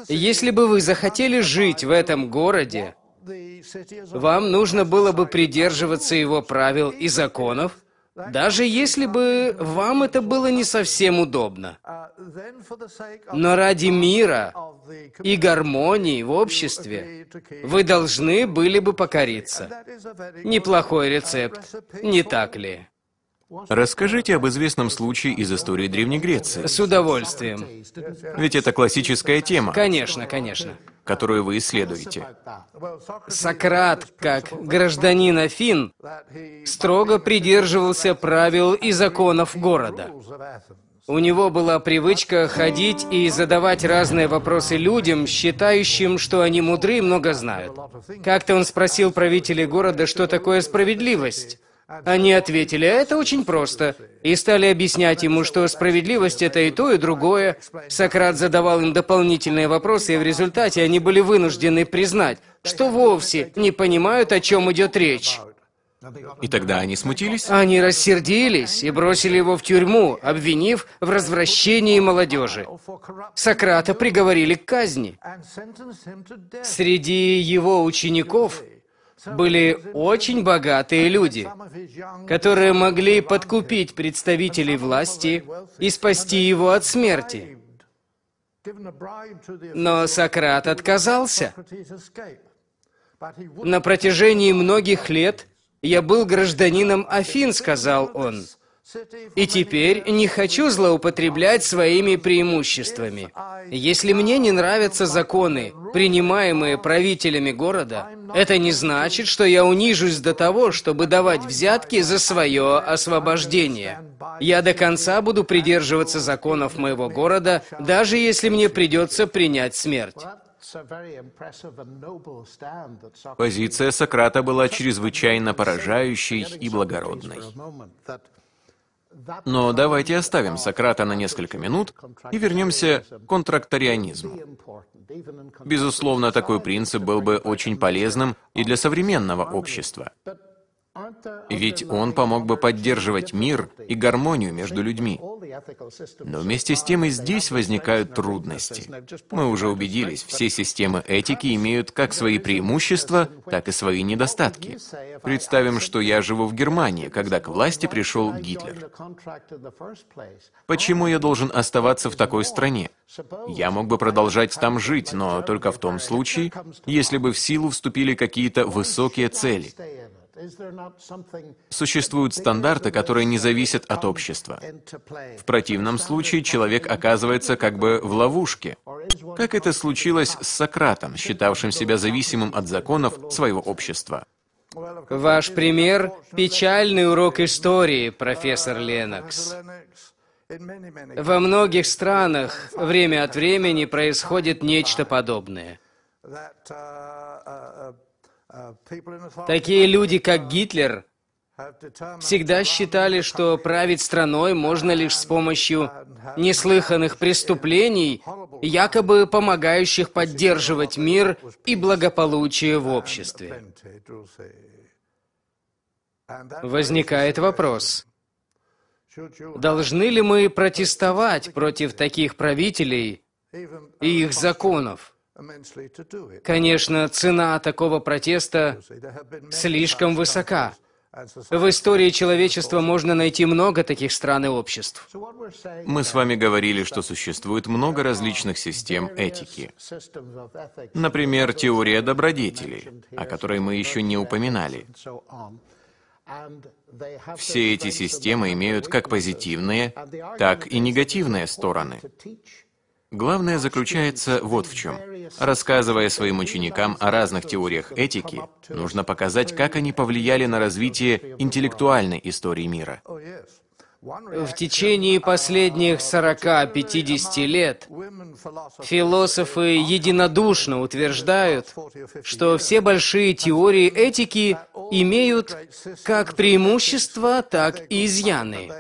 Если бы вы захотели жить в этом городе, вам нужно было бы придерживаться его правил и законов, даже если бы вам это было не совсем удобно. Но ради мира и гармонии в обществе вы должны были бы покориться. Неплохой рецепт, не так ли? Расскажите об известном случае из истории Древней Греции. С удовольствием. Ведь это классическая тема. Конечно, конечно. Которую вы исследуете. Сократ, как гражданин Афин, строго придерживался правил и законов города. У него была привычка ходить и задавать разные вопросы людям, считающим, что они мудры и много знают. Как-то он спросил правителей города, что такое справедливость. Они ответили, это очень просто, и стали объяснять ему, что справедливость – это и то, и другое. Сократ задавал им дополнительные вопросы, и в результате они были вынуждены признать, что вовсе не понимают, о чем идет речь. И тогда они смутились? Они рассердились и бросили его в тюрьму, обвинив в развращении молодежи. Сократа приговорили к казни. Среди его учеников были очень богатые люди, которые могли подкупить представителей власти и спасти его от смерти. Но Сократ отказался. На протяжении многих лет я был гражданином Афин, сказал он, и теперь не хочу злоупотреблять своими преимуществами. Если мне не нравятся законы, принимаемые правителями города, это не значит, что я унижусь до того, чтобы давать взятки за свое освобождение. Я до конца буду придерживаться законов моего города, даже если мне придется принять смерть. Позиция Сократа была чрезвычайно поражающей и благородной. Но давайте оставим Сократа на несколько минут и вернемся к контракторианизму. Безусловно, такой принцип был бы очень полезным и для современного общества. Ведь он помог бы поддерживать мир и гармонию между людьми. Но вместе с тем и здесь возникают трудности. Мы уже убедились, все системы этики имеют как свои преимущества, так и свои недостатки. Представим, что я живу в Германии, когда к власти пришел Гитлер. Почему я должен оставаться в такой стране? Я мог бы продолжать там жить, но только в том случае, если бы в силу вступили какие-то высокие цели. Существуют стандарты, которые не зависят от общества. В противном случае человек оказывается как бы в ловушке, как это случилось с Сократом, считавшим себя зависимым от законов своего общества. Ваш пример – печальный урок истории, профессор uh, Ленокс. Во многих странах uh, время от времени uh, происходит нечто подобное. Такие люди, как Гитлер, всегда считали, что править страной можно лишь с помощью неслыханных преступлений, якобы помогающих поддерживать мир и благополучие в обществе. Возникает вопрос, должны ли мы протестовать против таких правителей и их законов? Конечно, цена такого протеста слишком высока. В истории человечества можно найти много таких стран и обществ. Мы с вами говорили, что существует много различных систем этики. Например, теория добродетели, о которой мы еще не упоминали. Все эти системы имеют как позитивные, так и негативные стороны. Главное заключается вот в чем. Рассказывая своим ученикам о разных теориях этики, нужно показать, как они повлияли на развитие интеллектуальной истории мира. В течение последних 40-50 лет философы единодушно утверждают, что все большие теории этики имеют как преимущества, так и изъяны.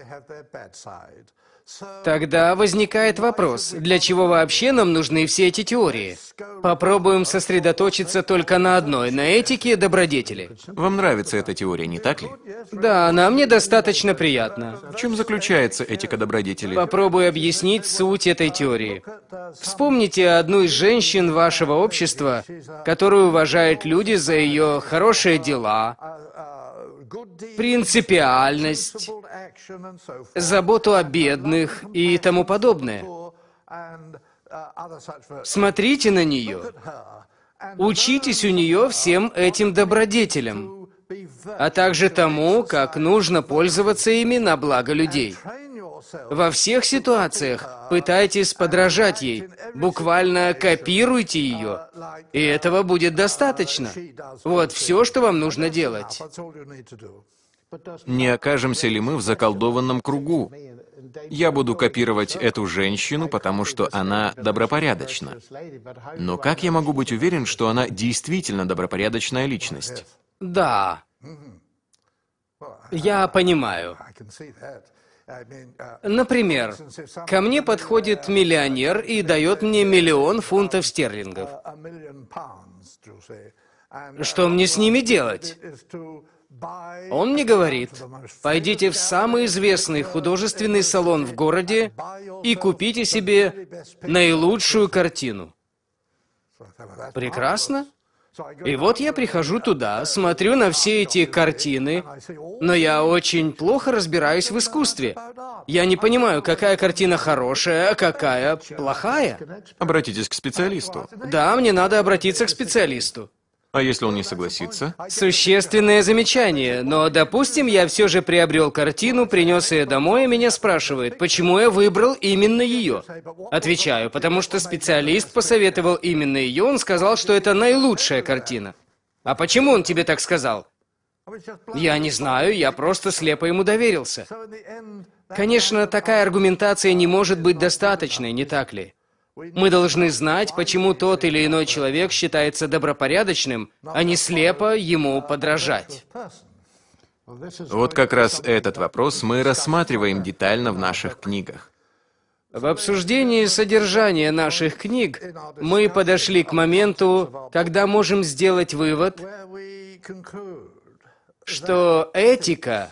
Тогда возникает вопрос, для чего вообще нам нужны все эти теории? Попробуем сосредоточиться только на одной, на этике добродетели. Вам нравится эта теория, не так ли? Да, она мне достаточно приятна. В чем заключается этика добродетели? Попробую объяснить суть этой теории. Вспомните одну из женщин вашего общества, которую уважают люди за ее хорошие дела, принципиальность, заботу о бедных и тому подобное. Смотрите на нее, учитесь у нее всем этим добродетелям, а также тому, как нужно пользоваться ими на благо людей. Во всех ситуациях пытайтесь подражать ей, буквально копируйте ее, и этого будет достаточно. Вот все, что вам нужно делать. Не окажемся ли мы в заколдованном кругу? Я буду копировать эту женщину, потому что она добропорядочна. Но как я могу быть уверен, что она действительно добропорядочная личность? Да. Я понимаю. Например, ко мне подходит миллионер и дает мне миллион фунтов стерлингов. Что мне с ними делать? Он мне говорит, пойдите в самый известный художественный салон в городе и купите себе наилучшую картину. Прекрасно. И вот я прихожу туда, смотрю на все эти картины, но я очень плохо разбираюсь в искусстве. Я не понимаю, какая картина хорошая, а какая плохая. Обратитесь к специалисту. Да, мне надо обратиться к специалисту. А если он не согласится? Существенное замечание. Но, допустим, я все же приобрел картину, принес ее домой, и меня спрашивают, почему я выбрал именно ее. Отвечаю, потому что специалист посоветовал именно ее, он сказал, что это наилучшая картина. А почему он тебе так сказал? Я не знаю, я просто слепо ему доверился. Конечно, такая аргументация не может быть достаточной, не так ли? Мы должны знать, почему тот или иной человек считается добропорядочным, а не слепо ему подражать. Вот как раз этот вопрос мы рассматриваем детально в наших книгах. В обсуждении содержания наших книг мы подошли к моменту, когда можем сделать вывод, что этика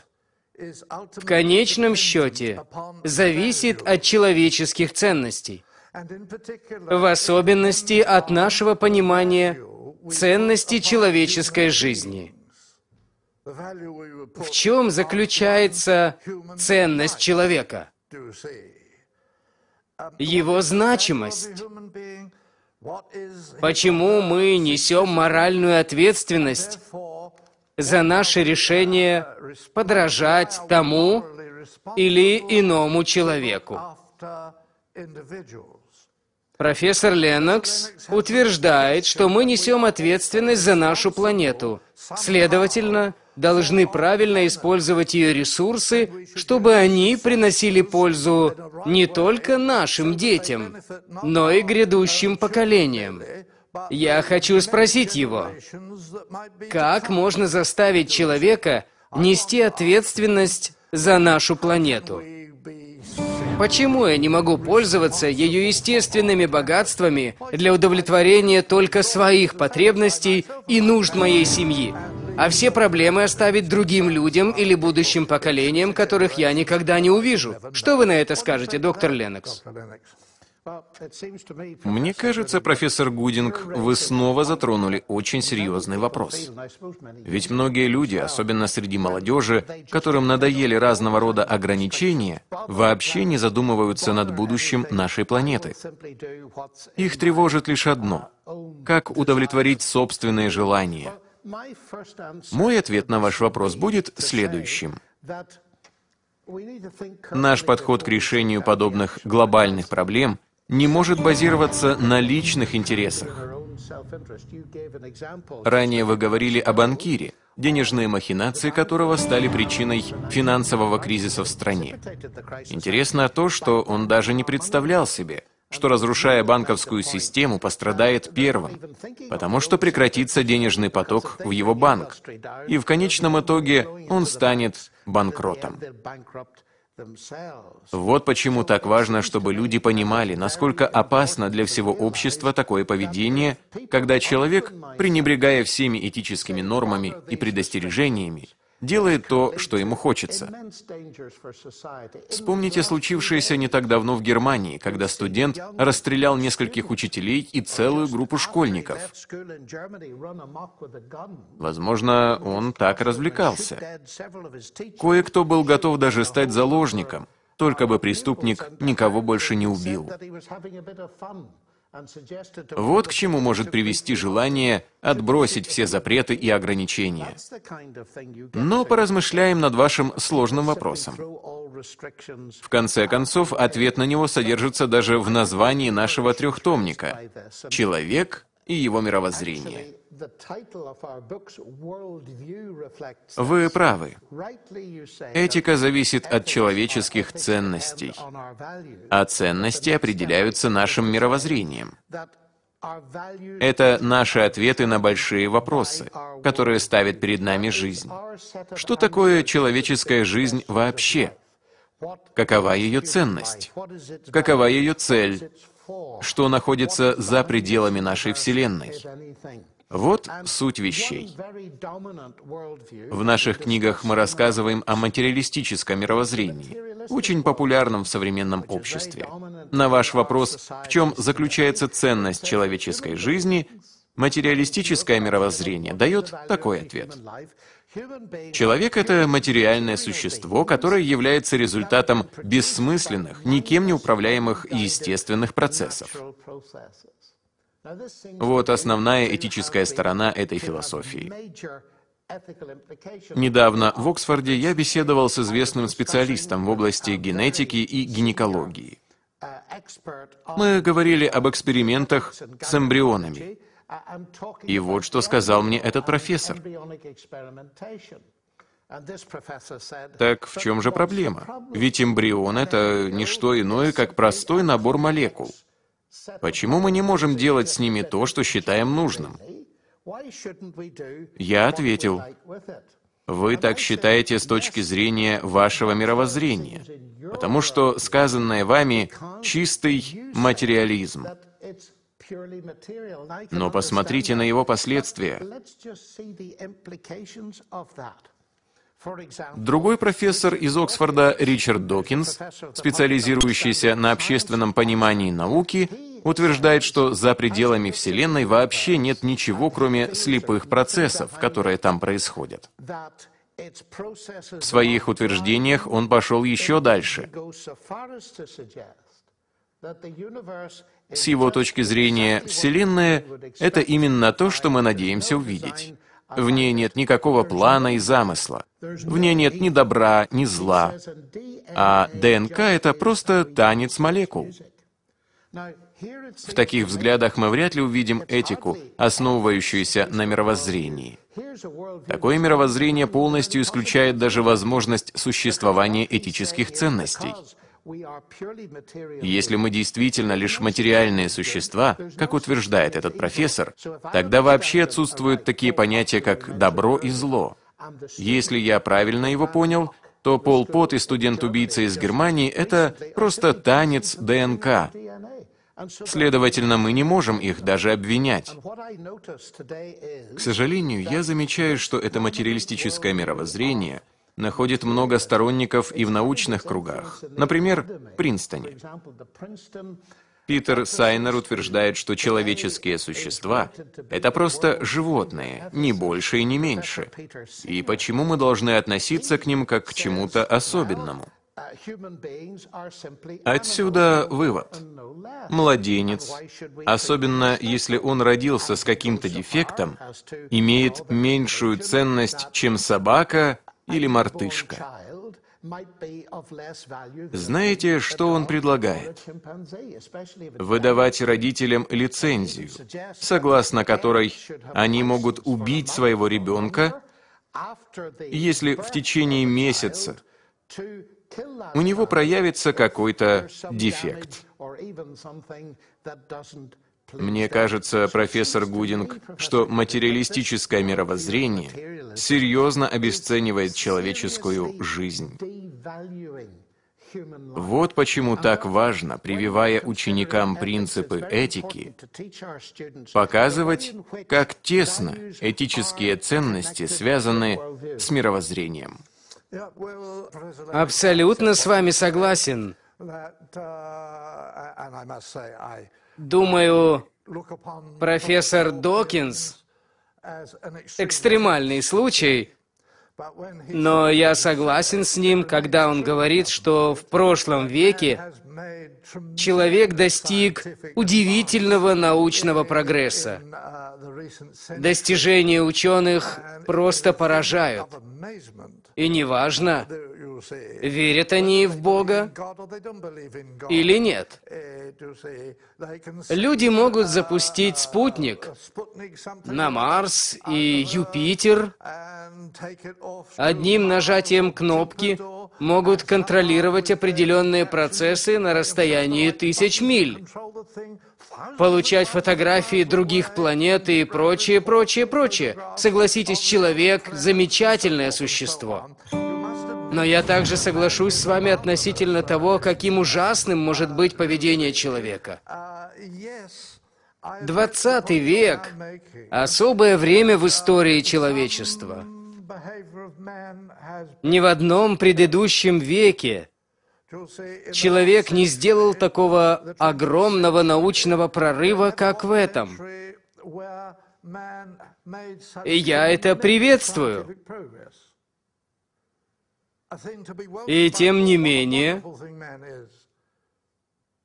в конечном счете зависит от человеческих ценностей в особенности от нашего понимания ценности человеческой жизни. В чем заключается ценность человека? Um, Его значимость. Почему мы несем моральную ответственность за наше uh, решение подражать тому или иному человеку? Профессор Леннокс утверждает, что мы несем ответственность за нашу планету. Следовательно, должны правильно использовать ее ресурсы, чтобы они приносили пользу не только нашим детям, но и грядущим поколениям. Я хочу спросить его, как можно заставить человека нести ответственность за нашу планету? Почему я не могу пользоваться ее естественными богатствами для удовлетворения только своих потребностей и нужд моей семьи, а все проблемы оставить другим людям или будущим поколениям, которых я никогда не увижу? Что вы на это скажете, доктор Ленокс? Мне кажется, профессор Гудинг, вы снова затронули очень серьезный вопрос. Ведь многие люди, особенно среди молодежи, которым надоели разного рода ограничения, вообще не задумываются над будущим нашей планеты. Их тревожит лишь одно — как удовлетворить собственные желания. Мой ответ на ваш вопрос будет следующим. Наш подход к решению подобных глобальных проблем не может базироваться на личных интересах. Ранее вы говорили о банкире, денежные махинации которого стали причиной финансового кризиса в стране. Интересно то, что он даже не представлял себе, что разрушая банковскую систему, пострадает первым, потому что прекратится денежный поток в его банк, и в конечном итоге он станет банкротом. Вот почему так важно, чтобы люди понимали, насколько опасно для всего общества такое поведение, когда человек, пренебрегая всеми этическими нормами и предостережениями, делает то, что ему хочется. Вспомните случившееся не так давно в Германии, когда студент расстрелял нескольких учителей и целую группу школьников. Возможно, он так развлекался. Кое-кто был готов даже стать заложником, только бы преступник никого больше не убил. Вот к чему может привести желание отбросить все запреты и ограничения. Но поразмышляем над вашим сложным вопросом. В конце концов, ответ на него содержится даже в названии нашего трехтомника «Человек и его мировоззрение». Вы правы. Этика зависит от человеческих ценностей, а ценности определяются нашим мировоззрением. Это наши ответы на большие вопросы, которые ставит перед нами жизнь. Что такое человеческая жизнь вообще? Какова ее ценность? Какова ее цель? Что находится за пределами нашей Вселенной? Вот суть вещей. В наших книгах мы рассказываем о материалистическом мировоззрении, очень популярном в современном обществе. На ваш вопрос, в чем заключается ценность человеческой жизни, материалистическое мировоззрение дает такой ответ. Человек — это материальное существо, которое является результатом бессмысленных, никем не управляемых и естественных процессов. Вот основная этическая сторона этой философии. Недавно в Оксфорде я беседовал с известным специалистом в области генетики и гинекологии. Мы говорили об экспериментах с эмбрионами. И вот что сказал мне этот профессор. Так в чем же проблема? Ведь эмбрион — это не что иное, как простой набор молекул. Почему мы не можем делать с ними то, что считаем нужным? Я ответил, вы так считаете с точки зрения вашего мировоззрения, потому что сказанное вами чистый материализм. Но посмотрите на его последствия. Другой профессор из Оксфорда Ричард Докинс, специализирующийся на общественном понимании науки, утверждает, что за пределами Вселенной вообще нет ничего, кроме слепых процессов, которые там происходят. В своих утверждениях он пошел еще дальше. С его точки зрения, Вселенная — это именно то, что мы надеемся увидеть. В ней нет никакого плана и замысла. В ней нет ни добра, ни зла. А ДНК — это просто танец молекул. В таких взглядах мы вряд ли увидим этику, основывающуюся на мировоззрении. Такое мировоззрение полностью исключает даже возможность существования этических ценностей. Если мы действительно лишь материальные существа, как утверждает этот профессор, тогда вообще отсутствуют такие понятия, как добро и зло. Если я правильно его понял, то Пол Пот и студент-убийца из Германии — это просто танец ДНК. Следовательно, мы не можем их даже обвинять. К сожалению, я замечаю, что это материалистическое мировоззрение — находит много сторонников и в научных кругах, например, в Принстоне. Питер Сайнер утверждает, что человеческие существа — это просто животные, не больше и не меньше. И почему мы должны относиться к ним как к чему-то особенному? Отсюда вывод. Младенец, особенно если он родился с каким-то дефектом, имеет меньшую ценность, чем собака или мартышка. Знаете, что он предлагает? Выдавать родителям лицензию, согласно которой они могут убить своего ребенка, если в течение месяца у него проявится какой-то дефект. Мне кажется, профессор Гудинг, что материалистическое мировоззрение серьезно обесценивает человеческую жизнь. Вот почему так важно, прививая ученикам принципы этики, показывать, как тесно этические ценности связаны с мировоззрением. Абсолютно с вами согласен. Uh, Думаю, профессор Докинс – экстремальный случай, но я согласен с ним, когда он говорит, что в прошлом веке человек достиг удивительного научного прогресса. Достижения ученых просто поражают. И неважно, Верят они в Бога или нет? Люди могут запустить спутник на Марс и Юпитер. Одним нажатием кнопки могут контролировать определенные процессы на расстоянии тысяч миль, получать фотографии других планет и прочее, прочее, прочее. Согласитесь, человек – замечательное существо. Но я также соглашусь с вами относительно того, каким ужасным может быть поведение человека. 20 век – особое время в истории человечества. Ни в одном предыдущем веке человек не сделал такого огромного научного прорыва, как в этом. И я это приветствую. И тем не менее,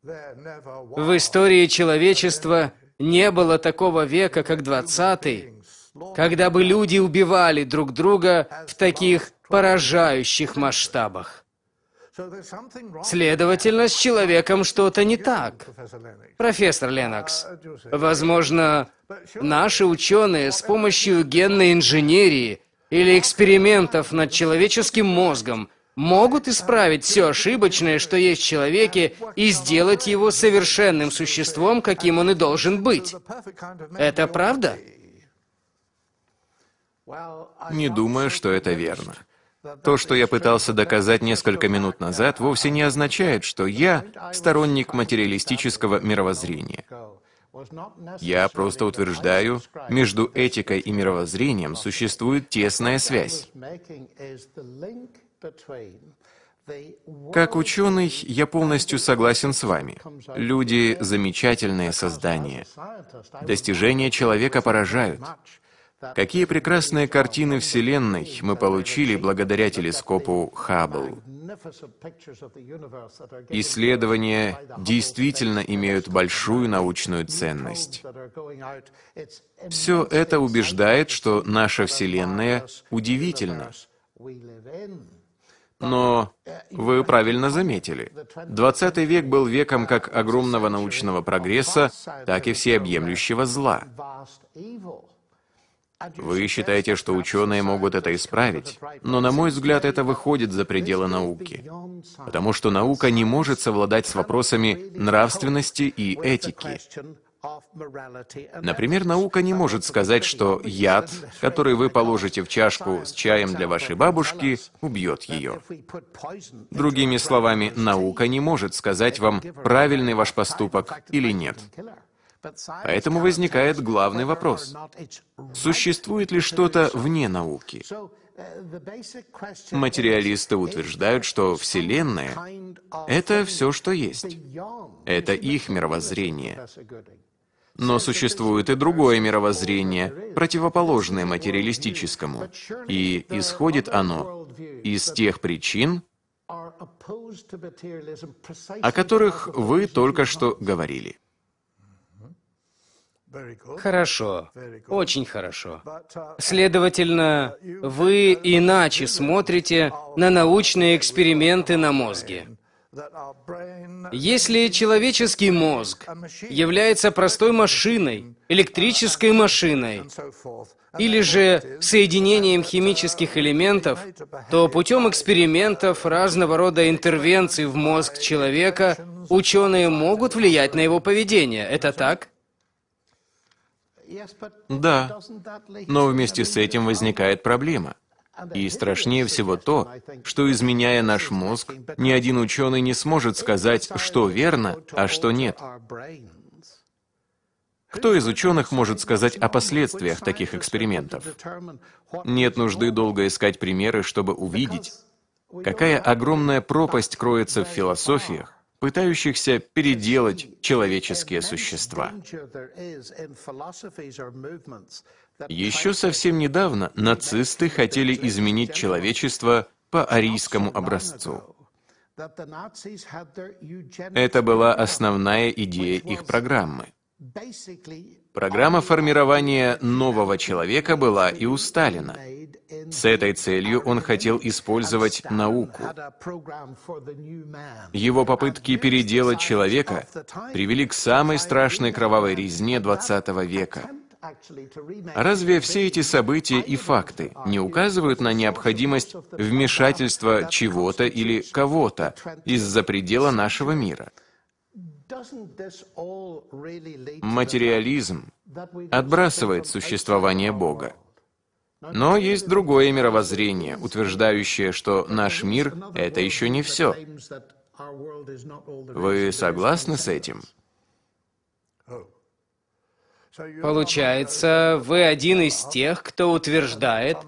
в истории человечества не было такого века, как 20-й, когда бы люди убивали друг друга в таких поражающих масштабах. Следовательно, с человеком что-то не так. Профессор Ленокс, возможно, наши ученые с помощью генной инженерии – или экспериментов над человеческим мозгом могут исправить все ошибочное, что есть в человеке, и сделать его совершенным существом, каким он и должен быть. Это правда? Не думаю, что это верно. То, что я пытался доказать несколько минут назад, вовсе не означает, что я сторонник материалистического мировоззрения. Я просто утверждаю, между этикой и мировоззрением существует тесная связь. Как ученый, я полностью согласен с вами. Люди — замечательное создание. Достижения человека поражают. Какие прекрасные картины Вселенной мы получили благодаря телескопу Хаббл. Исследования действительно имеют большую научную ценность. Все это убеждает, что наша Вселенная удивительна. Но вы правильно заметили, 20 век был веком как огромного научного прогресса, так и всеобъемлющего зла. Вы считаете, что ученые могут это исправить, но, на мой взгляд, это выходит за пределы науки, потому что наука не может совладать с вопросами нравственности и этики. Например, наука не может сказать, что яд, который вы положите в чашку с чаем для вашей бабушки, убьет ее. Другими словами, наука не может сказать вам, правильный ваш поступок или нет. Поэтому возникает главный вопрос. Существует ли что-то вне науки? Материалисты утверждают, что Вселенная — это все, что есть. Это их мировоззрение. Но существует и другое мировоззрение, противоположное материалистическому, и исходит оно из тех причин, о которых вы только что говорили. Хорошо, очень хорошо. Следовательно, вы иначе смотрите на научные эксперименты на мозге. Если человеческий мозг является простой машиной, электрической машиной, или же соединением химических элементов, то путем экспериментов разного рода интервенций в мозг человека ученые могут влиять на его поведение. Это так? Да, но вместе с этим возникает проблема. И страшнее всего то, что изменяя наш мозг, ни один ученый не сможет сказать, что верно, а что нет. Кто из ученых может сказать о последствиях таких экспериментов? Нет нужды долго искать примеры, чтобы увидеть, какая огромная пропасть кроется в философиях, пытающихся переделать человеческие существа. Еще совсем недавно нацисты хотели изменить человечество по арийскому образцу. Это была основная идея их программы. Программа формирования нового человека была и у Сталина. С этой целью он хотел использовать науку. Его попытки переделать человека привели к самой страшной кровавой резне 20 века. Разве все эти события и факты не указывают на необходимость вмешательства чего-то или кого-то из-за предела нашего мира? Материализм отбрасывает существование Бога. Но есть другое мировоззрение, утверждающее, что наш мир — это еще не все. Вы согласны с этим? Получается, вы один из тех, кто утверждает,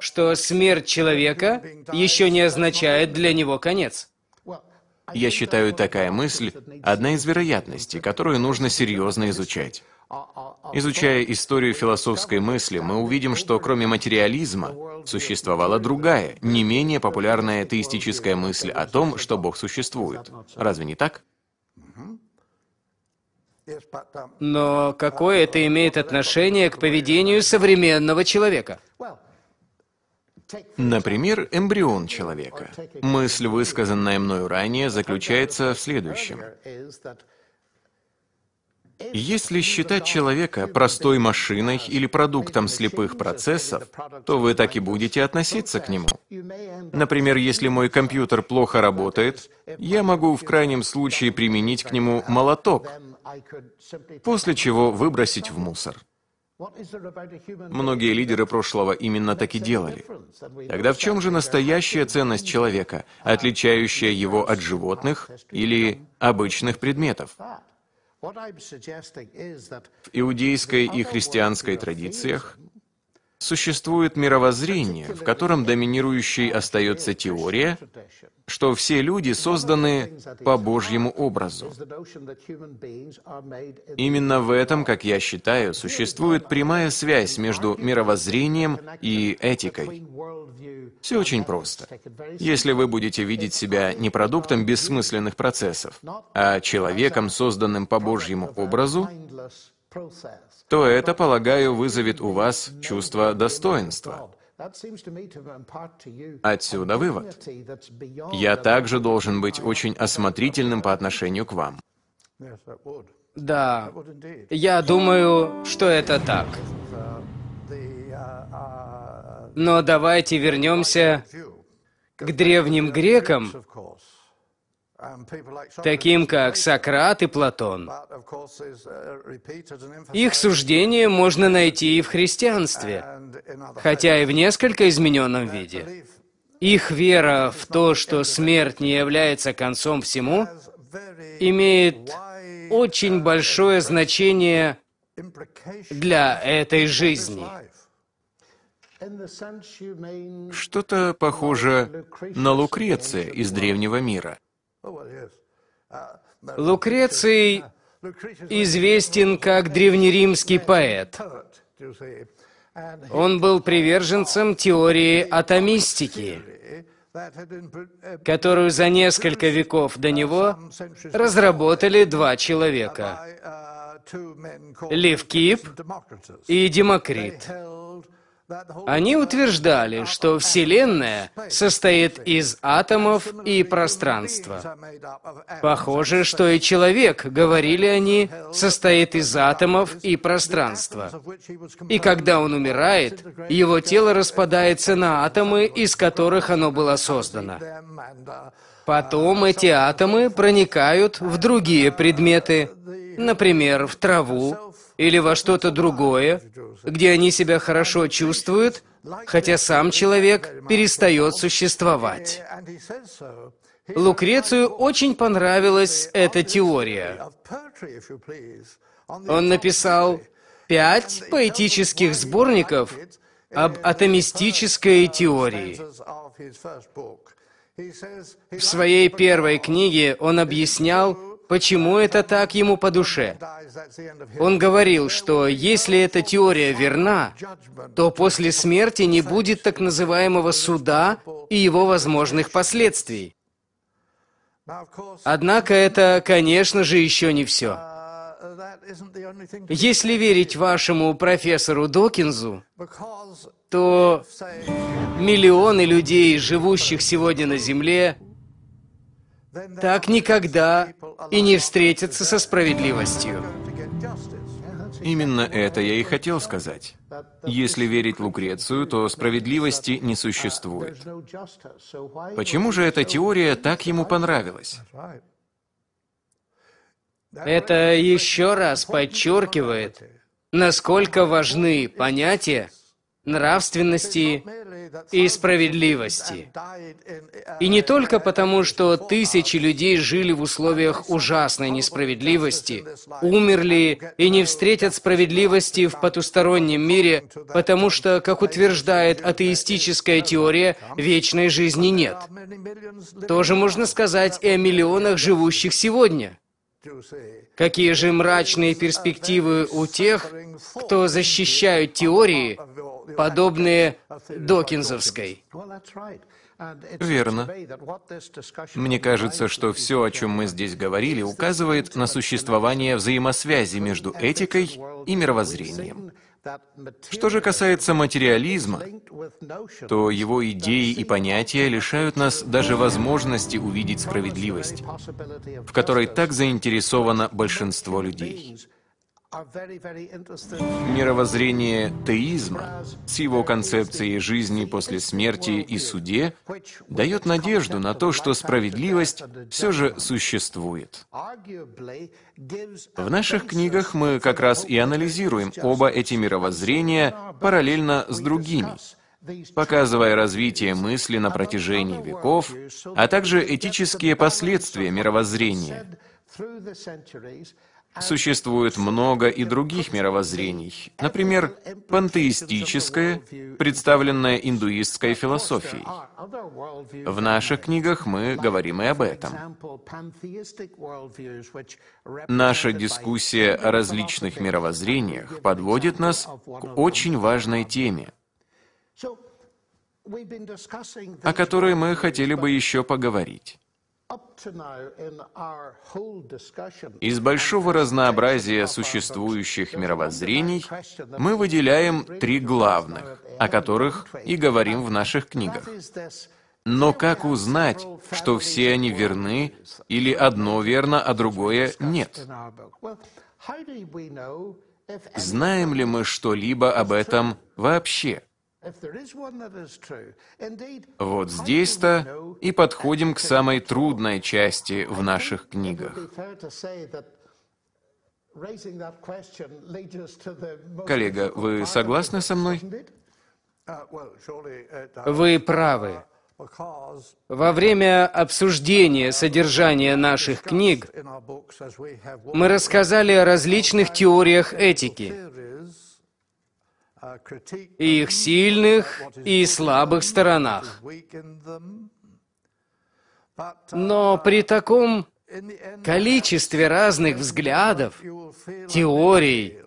что смерть человека еще не означает для него конец. Я считаю, такая мысль – одна из вероятностей, которую нужно серьезно изучать. Изучая историю философской мысли, мы увидим, что кроме материализма существовала другая, не менее популярная атеистическая мысль о том, что Бог существует. Разве не так? Но какое это имеет отношение к поведению современного человека? Например, эмбрион человека. Мысль, высказанная мною ранее, заключается в следующем. Если считать человека простой машиной или продуктом слепых процессов, то вы так и будете относиться к нему. Например, если мой компьютер плохо работает, я могу в крайнем случае применить к нему молоток, после чего выбросить в мусор. Многие лидеры прошлого именно так и делали. Тогда в чем же настоящая ценность человека, отличающая его от животных или обычных предметов? В иудейской и христианской традициях Существует мировоззрение, в котором доминирующей остается теория, что все люди созданы по Божьему образу. Именно в этом, как я считаю, существует прямая связь между мировоззрением и этикой. Все очень просто. Если вы будете видеть себя не продуктом бессмысленных процессов, а человеком, созданным по Божьему образу, то это, полагаю, вызовет у вас чувство достоинства. Отсюда вывод. Я также должен быть очень осмотрительным по отношению к вам. Да, я думаю, что это так. Но давайте вернемся к древним грекам, Um, таким как Сократ и Платон. Uh, Их суждения можно найти и в христианстве, хотя и в несколько измененном виде. Их вера в то, что смерть не является концом всему, имеет очень большое значение для этой жизни. Что-то похоже на Лукреция из древнего мира. Лукреций известен как древнеримский поэт. Он был приверженцем теории атомистики, которую за несколько веков до него разработали два человека – Левкип и Демокрит. Они утверждали, что Вселенная состоит из атомов и пространства. Похоже, что и человек, говорили они, состоит из атомов и пространства. И когда он умирает, его тело распадается на атомы, из которых оно было создано. Потом эти атомы проникают в другие предметы, например, в траву или во что-то другое, где они себя хорошо чувствуют, хотя сам человек перестает существовать. Лукрецию очень понравилась эта теория. Он написал пять поэтических сборников об атомистической теории. В своей первой книге он объяснял, почему это так ему по душе. Он говорил, что если эта теория верна, то после смерти не будет так называемого суда и его возможных последствий. Однако это, конечно же, еще не все. Если верить вашему профессору Докинзу, то миллионы людей, живущих сегодня на Земле, так никогда и не встретятся со справедливостью. Именно это я и хотел сказать. Если верить Лукрецию, то справедливости не существует. Почему же эта теория так ему понравилась? Это еще раз подчеркивает, насколько важны понятия нравственности и справедливости. И не только потому, что тысячи людей жили в условиях ужасной несправедливости, умерли и не встретят справедливости в потустороннем мире, потому что, как утверждает атеистическая теория, вечной жизни нет. Тоже можно сказать и о миллионах живущих сегодня. Какие же мрачные перспективы у тех, кто защищают теории, подобные Докинзовской. Верно. Мне кажется, что все, о чем мы здесь говорили, указывает на существование взаимосвязи между этикой и мировоззрением. Что же касается материализма, то его идеи и понятия лишают нас даже возможности увидеть справедливость, в которой так заинтересовано большинство людей. Мировоззрение теизма с его концепцией жизни после смерти и суде дает надежду на то, что справедливость все же существует. В наших книгах мы как раз и анализируем оба эти мировоззрения параллельно с другими, показывая развитие мысли на протяжении веков, а также этические последствия мировоззрения Существует много и других мировоззрений, например, пантеистическое, представленное индуистской философией. В наших книгах мы говорим и об этом. Наша дискуссия о различных мировоззрениях подводит нас к очень важной теме, о которой мы хотели бы еще поговорить. Из большого разнообразия существующих мировоззрений мы выделяем три главных, о которых и говорим в наших книгах. Но как узнать, что все они верны или одно верно, а другое нет? Знаем ли мы что-либо об этом вообще? Вот здесь-то и подходим к самой трудной части в наших книгах. Коллега, вы согласны со мной? Uh, uh, вы правы. Uh, Во время обсуждения содержания наших книг мы рассказали о различных теориях этики и их сильных и слабых сторонах. Но при таком количестве разных взглядов, теорий,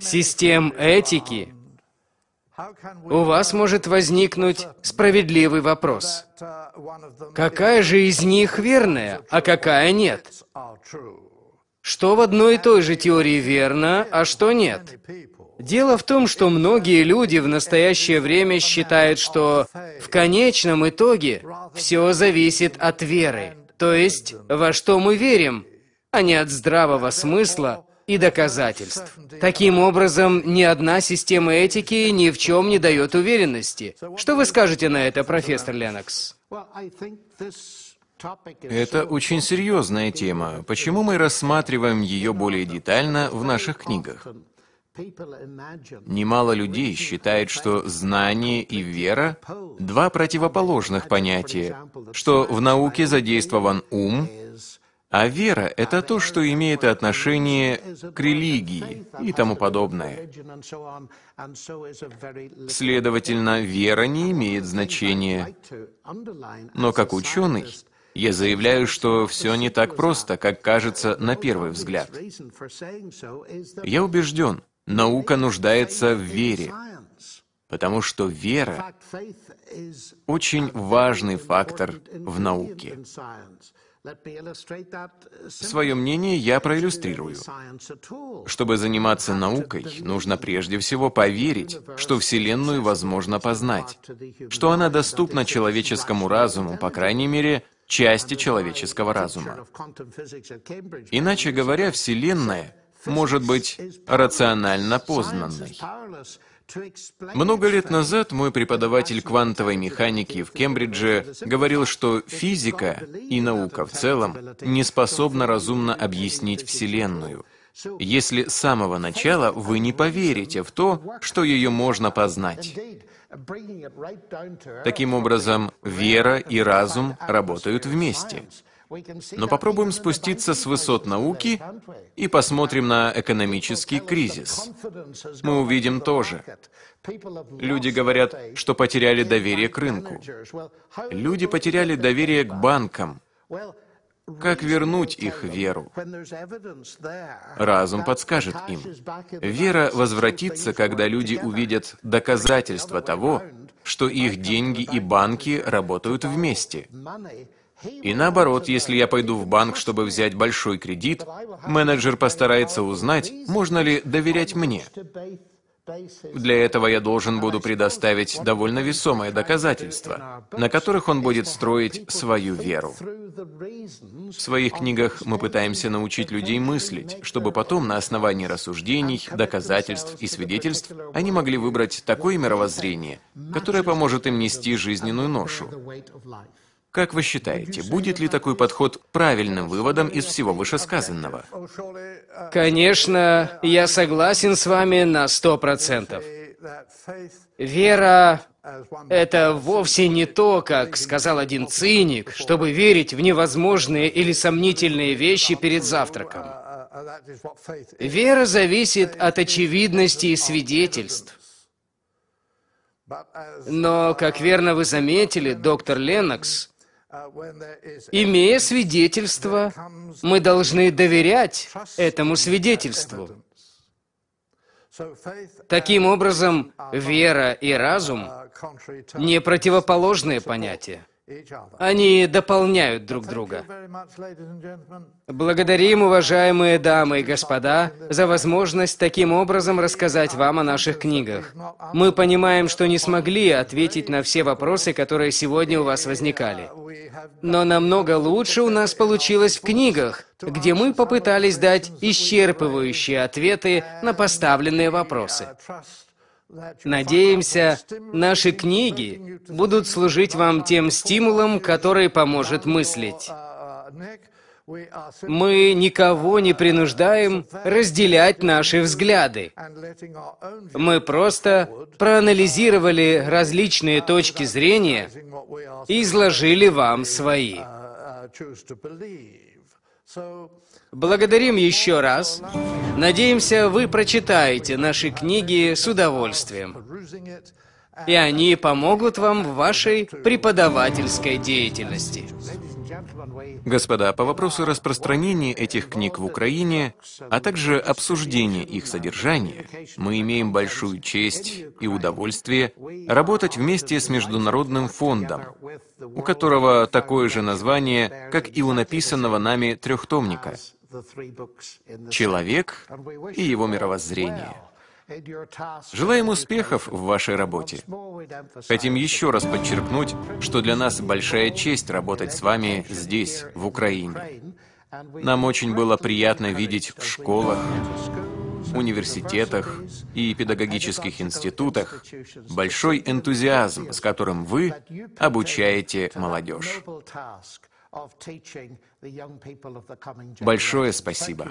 систем этики, у вас может возникнуть справедливый вопрос. Какая же из них верная, а какая нет? Что в одной и той же теории верно, а что нет? Дело в том, что многие люди в настоящее время считают, что в конечном итоге все зависит от веры, то есть во что мы верим, а не от здравого смысла и доказательств. Таким образом, ни одна система этики ни в чем не дает уверенности. Что вы скажете на это, профессор Ленокс? Это очень серьезная тема. Почему мы рассматриваем ее более детально в наших книгах? Немало людей считает, что знание и вера — два противоположных понятия, что в науке задействован ум, а вера — это то, что имеет отношение к религии и тому подобное. Следовательно, вера не имеет значения. Но как ученый, я заявляю, что все не так просто, как кажется на первый взгляд. Я убежден, Наука нуждается в вере, потому что вера — очень важный фактор в науке. Свое мнение я проиллюстрирую. Чтобы заниматься наукой, нужно прежде всего поверить, что Вселенную возможно познать, что она доступна человеческому разуму, по крайней мере, части человеческого разума. Иначе говоря, Вселенная может быть рационально познанной. Много лет назад мой преподаватель квантовой механики в Кембридже говорил, что физика и наука в целом не способна разумно объяснить Вселенную, если с самого начала вы не поверите в то, что ее можно познать. Таким образом, вера и разум работают вместе. Но попробуем спуститься с высот науки и посмотрим на экономический кризис. Мы увидим тоже. Люди говорят, что потеряли доверие к рынку. Люди потеряли доверие к банкам. Как вернуть их веру? Разум подскажет им. Вера возвратится, когда люди увидят доказательства того, что их деньги и банки работают вместе. И наоборот, если я пойду в банк, чтобы взять большой кредит, менеджер постарается узнать, можно ли доверять мне. Для этого я должен буду предоставить довольно весомое доказательство, на которых он будет строить свою веру. В своих книгах мы пытаемся научить людей мыслить, чтобы потом на основании рассуждений, доказательств и свидетельств они могли выбрать такое мировоззрение, которое поможет им нести жизненную ношу. Как вы считаете, будет ли такой подход правильным выводом из всего вышесказанного? А, Конечно, я а, согласен с вами на сто процентов. Вера – это вовсе не то, как сказал один циник, чтобы верить в невозможные или сомнительные вещи перед завтраком. Uh, uh, uh, Вера зависит от очевидности и свидетельств. Но, как верно вы заметили, доктор Леннокс, Имея свидетельство, мы должны доверять этому свидетельству. Таким образом, вера и разум не противоположные понятия. Они дополняют друг друга. Благодарим, уважаемые дамы и господа, за возможность таким образом рассказать вам о наших книгах. Мы понимаем, что не смогли ответить на все вопросы, которые сегодня у вас возникали. Но намного лучше у нас получилось в книгах, где мы попытались дать исчерпывающие ответы на поставленные вопросы. Надеемся, наши книги будут служить вам тем стимулом, который поможет мыслить. Мы никого не принуждаем разделять наши взгляды. Мы просто проанализировали различные точки зрения и изложили вам свои. Благодарим еще раз. Надеемся, вы прочитаете наши книги с удовольствием. И они помогут вам в вашей преподавательской деятельности. Господа, по вопросу распространения этих книг в Украине, а также обсуждения их содержания, мы имеем большую честь и удовольствие работать вместе с Международным фондом, у которого такое же название, как и у написанного нами трехтомника «Человек и его мировоззрение». Желаем успехов в вашей работе. Хотим еще раз подчеркнуть, что для нас большая честь работать с вами здесь, в Украине. Нам очень было приятно видеть в школах, университетах и педагогических институтах большой энтузиазм, с которым вы обучаете молодежь. Большое спасибо.